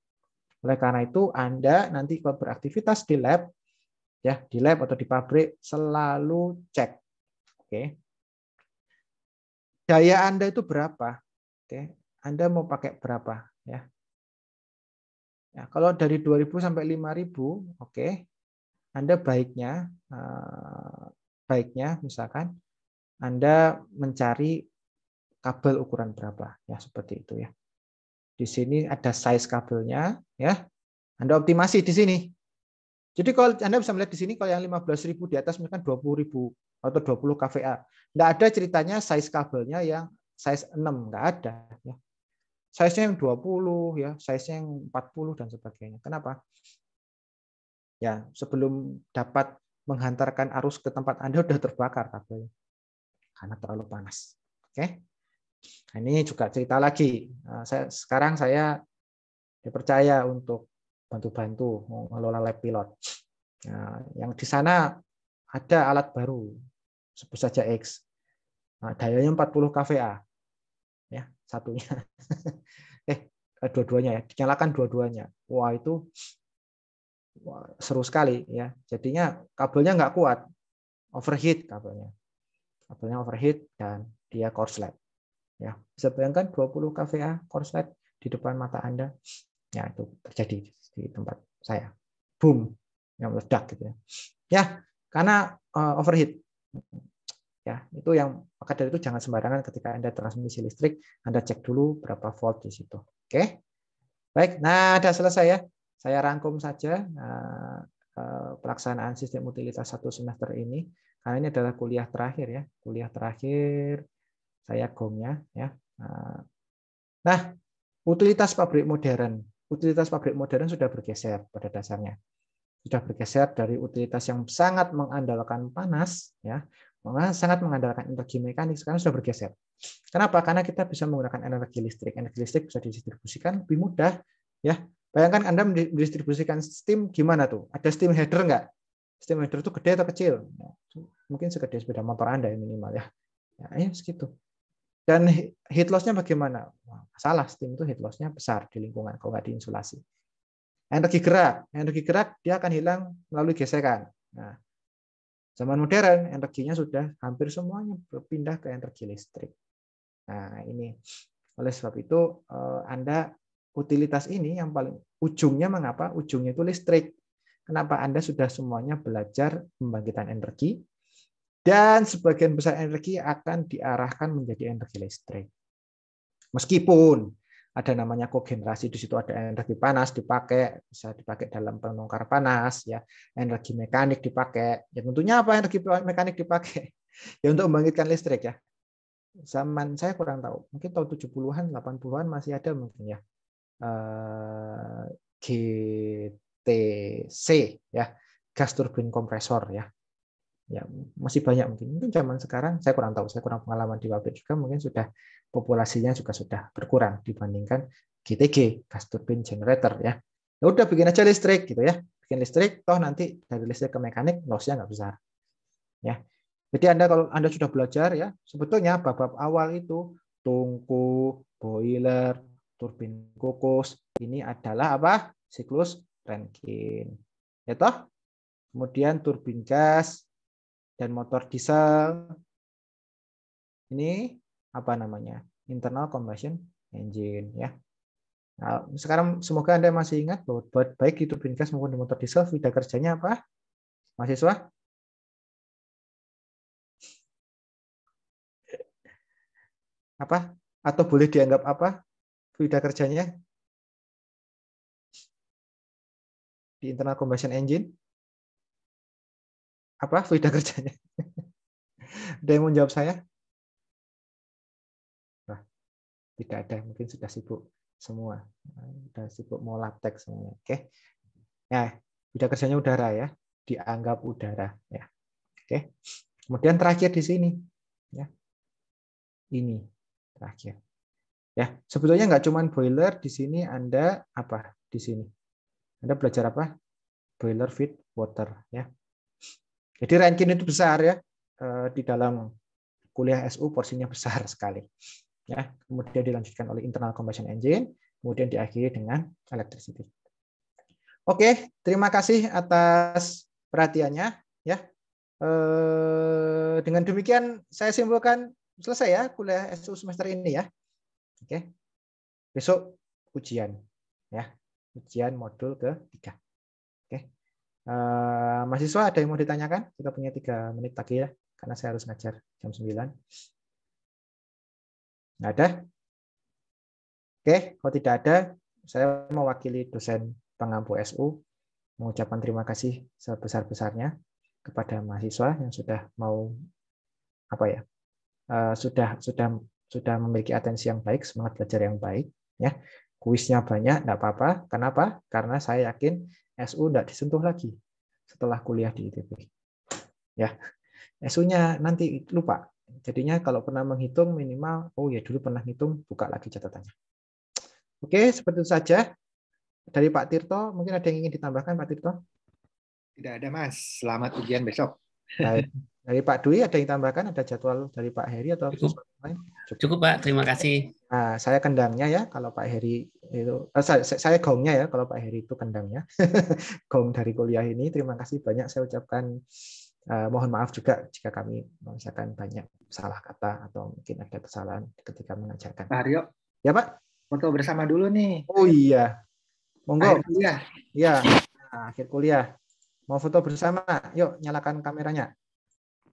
Oleh karena itu Anda nanti kalau beraktivitas di lab ya di lab atau di pabrik selalu cek. Oke. Daya Anda itu berapa? Oke. Anda mau pakai berapa ya? Ya, kalau dari 2000 sampai 5000, oke. Okay. Anda baiknya eh, baiknya misalkan Anda mencari kabel ukuran berapa ya seperti itu ya. Di sini ada size kabelnya ya. Anda optimasi di sini. Jadi kalau Anda bisa melihat di sini kalau yang 15.000 di atas misalkan 20.000 atau 20 kVA. Enggak ada ceritanya size kabelnya yang size 6 enggak ada ya. Size-nya yang 20 ya, size-nya yang 40 dan sebagainya. Kenapa? Ya, sebelum dapat menghantarkan arus ke tempat Anda sudah terbakar kabelnya karena terlalu panas. Oke. Nah, ini juga cerita lagi. Eh, saya sekarang saya dipercaya untuk bantu-bantu mengelola lab pilot. Nah, yang di sana ada alat baru sebut saja X. Nah, dayanya 40 kVA. Ya, satunya. eh, dua-duanya ya, dinyalakan dua-duanya. Wah, itu seru sekali ya. Jadinya kabelnya nggak kuat, overheat kabelnya. Kabelnya overheat dan dia korslet. Ya, bisa bayangkan 20 kVA korslet di depan mata Anda. Ya, itu terjadi di tempat saya. Boom, yang meledak gitu ya. Ya, karena eh, overheat. Ya, itu yang maka dari itu jangan sembarangan ketika Anda transmisi listrik, Anda cek dulu berapa volt di situ. Oke. Baik, nah ada selesai ya. Saya rangkum saja eh, eh, pelaksanaan sistem utilitas satu semester ini karena ini adalah kuliah terakhir ya kuliah terakhir saya gongnya ya, ya. Eh, nah utilitas pabrik modern utilitas pabrik modern sudah bergeser pada dasarnya sudah bergeser dari utilitas yang sangat mengandalkan panas ya sangat mengandalkan energi mekanik sekarang sudah bergeser kenapa karena kita bisa menggunakan energi listrik energi listrik bisa didistribusikan lebih mudah ya Bayangkan Anda mendistribusikan Steam gimana tuh? Ada Steam header nggak? Steam header itu gede atau kecil? Nah, mungkin segede sepeda motor Anda yang minimal ya. Ya, ya segitu. Dan heat loss-nya bagaimana? salah, Steam itu heat loss-nya besar di lingkungan kalau nggak diinsulasi. Energi gerak, energi gerak dia akan hilang melalui gesekan. Nah, zaman modern energinya sudah hampir semuanya berpindah ke energi listrik. Nah, ini oleh sebab itu eh, Anda utilitas ini yang paling ujungnya mengapa? Ujungnya itu listrik. Kenapa Anda sudah semuanya belajar pembangkitan energi dan sebagian besar energi akan diarahkan menjadi energi listrik. Meskipun ada namanya kogenerasi di situ ada energi panas dipakai bisa dipakai dalam penukar panas ya energi mekanik dipakai ya tentunya apa energi mekanik dipakai ya untuk membangkitkan listrik ya zaman saya kurang tahu mungkin tahun 70-an 80-an masih ada mungkin ya Eh, GTC ya, gas turbin kompresor ya. Ya, masih banyak mungkin. Mungkin zaman sekarang saya kurang tahu, saya kurang pengalaman di pabrik juga mungkin sudah populasinya juga sudah berkurang dibandingkan GTG, gas turbin generator ya. Ya udah bikin aja listrik gitu ya. Bikin listrik toh nanti dari listrik ke mekanik lossnya nggak besar. Ya. Jadi Anda kalau Anda sudah belajar ya, sebetulnya bab-bab awal itu tungku, boiler, turbin kukus. Ini adalah apa? Siklus Rankine. Ya toh? Kemudian turbin gas dan motor diesel. Ini apa namanya? Internal combustion engine ya. Nah, sekarang semoga Anda masih ingat bahwa baik itu turbin gas maupun di motor diesel tidak kerjanya apa? Mahasiswa? Apa? Atau boleh dianggap apa? fluida kerjanya di internal combustion engine apa fluida kerjanya ada yang mau jawab saya nah, tidak ada mungkin sudah sibuk semua sudah sibuk mau latex semuanya oke nah ya, fluida kerjanya udara ya dianggap udara ya oke kemudian terakhir di sini ya ini terakhir Ya, sebetulnya nggak cuma boiler, di sini Anda apa? Di sini. Anda belajar apa? Boiler feed water, ya. Jadi ranking itu besar ya eh, di dalam kuliah SU porsinya besar sekali. Ya, kemudian dilanjutkan oleh internal combustion engine, kemudian diakhiri dengan electricity. Oke, terima kasih atas perhatiannya ya. Eh, dengan demikian saya simpulkan selesai ya kuliah SU semester ini ya. Oke. Besok ujian ya. Ujian modul ke-3. Oke. Okay? Eh, mahasiswa ada yang mau ditanyakan? Kita punya tiga menit lagi ya, karena saya harus ngajar jam 9. Enggak ada? Oke, kalau tidak ada, saya mewakili dosen pengampu SU mengucapkan terima kasih sebesar-besarnya kepada mahasiswa yang sudah mau apa ya uh, sudah sudah sudah memiliki atensi yang baik, semangat belajar yang baik, ya. Kuisnya banyak, tidak apa-apa. Kenapa? Karena saya yakin SU tidak disentuh lagi setelah kuliah di ITB. Ya. SU-nya nanti lupa. Jadinya kalau pernah menghitung minimal, oh ya dulu pernah hitung, buka lagi catatannya. Oke, seperti itu saja. Dari Pak Tirto, mungkin ada yang ingin ditambahkan Pak Tirto? Tidak ada, Mas. Selamat ujian besok. Baik. Dari Pak Dwi ada yang tambahkan? Ada jadwal dari Pak Heri atau cukup? Cukup. cukup Pak, terima kasih. Nah, saya kendangnya ya kalau Pak Heri itu eh, saya, saya gongnya ya kalau Pak Heri itu kendangnya. Gong dari kuliah ini terima kasih banyak saya ucapkan eh, mohon maaf juga jika kami misalkan banyak salah kata atau mungkin ada kesalahan ketika mengajarkan. Pak Haryo. Ya, Pak. Foto bersama dulu nih. Oh iya. Monggo. Akhir kuliah. Ya, nah, akhir kuliah. Mau foto bersama, yuk nyalakan kameranya.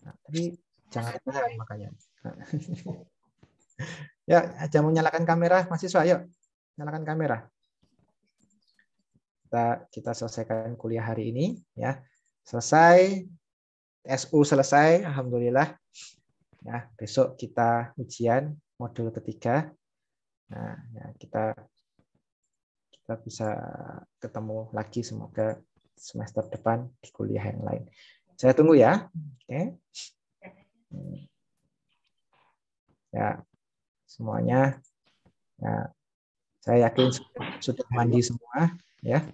Nah, tapi jangan lupa makanya. ya, mau nyalakan kamera, mahasiswa, yuk nyalakan kamera. Kita kita selesaikan kuliah hari ini, ya. Selesai, SU selesai, alhamdulillah. Nah, besok kita ujian modul ketiga. Nah, ya, kita kita bisa ketemu lagi semoga semester depan di kuliah yang lain. Saya tunggu ya. Oke. Okay. Hmm. Ya, semuanya. Ya, saya yakin sudah mandi semua, ya.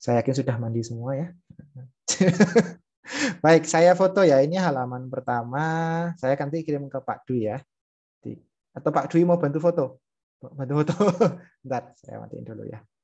Saya yakin sudah mandi semua ya. Baik, saya foto ya. Ini halaman pertama. Saya nanti kirim ke Pak Dwi ya. Atau Pak Dwi mau bantu foto? Bantu foto. Bentar, saya matiin dulu ya.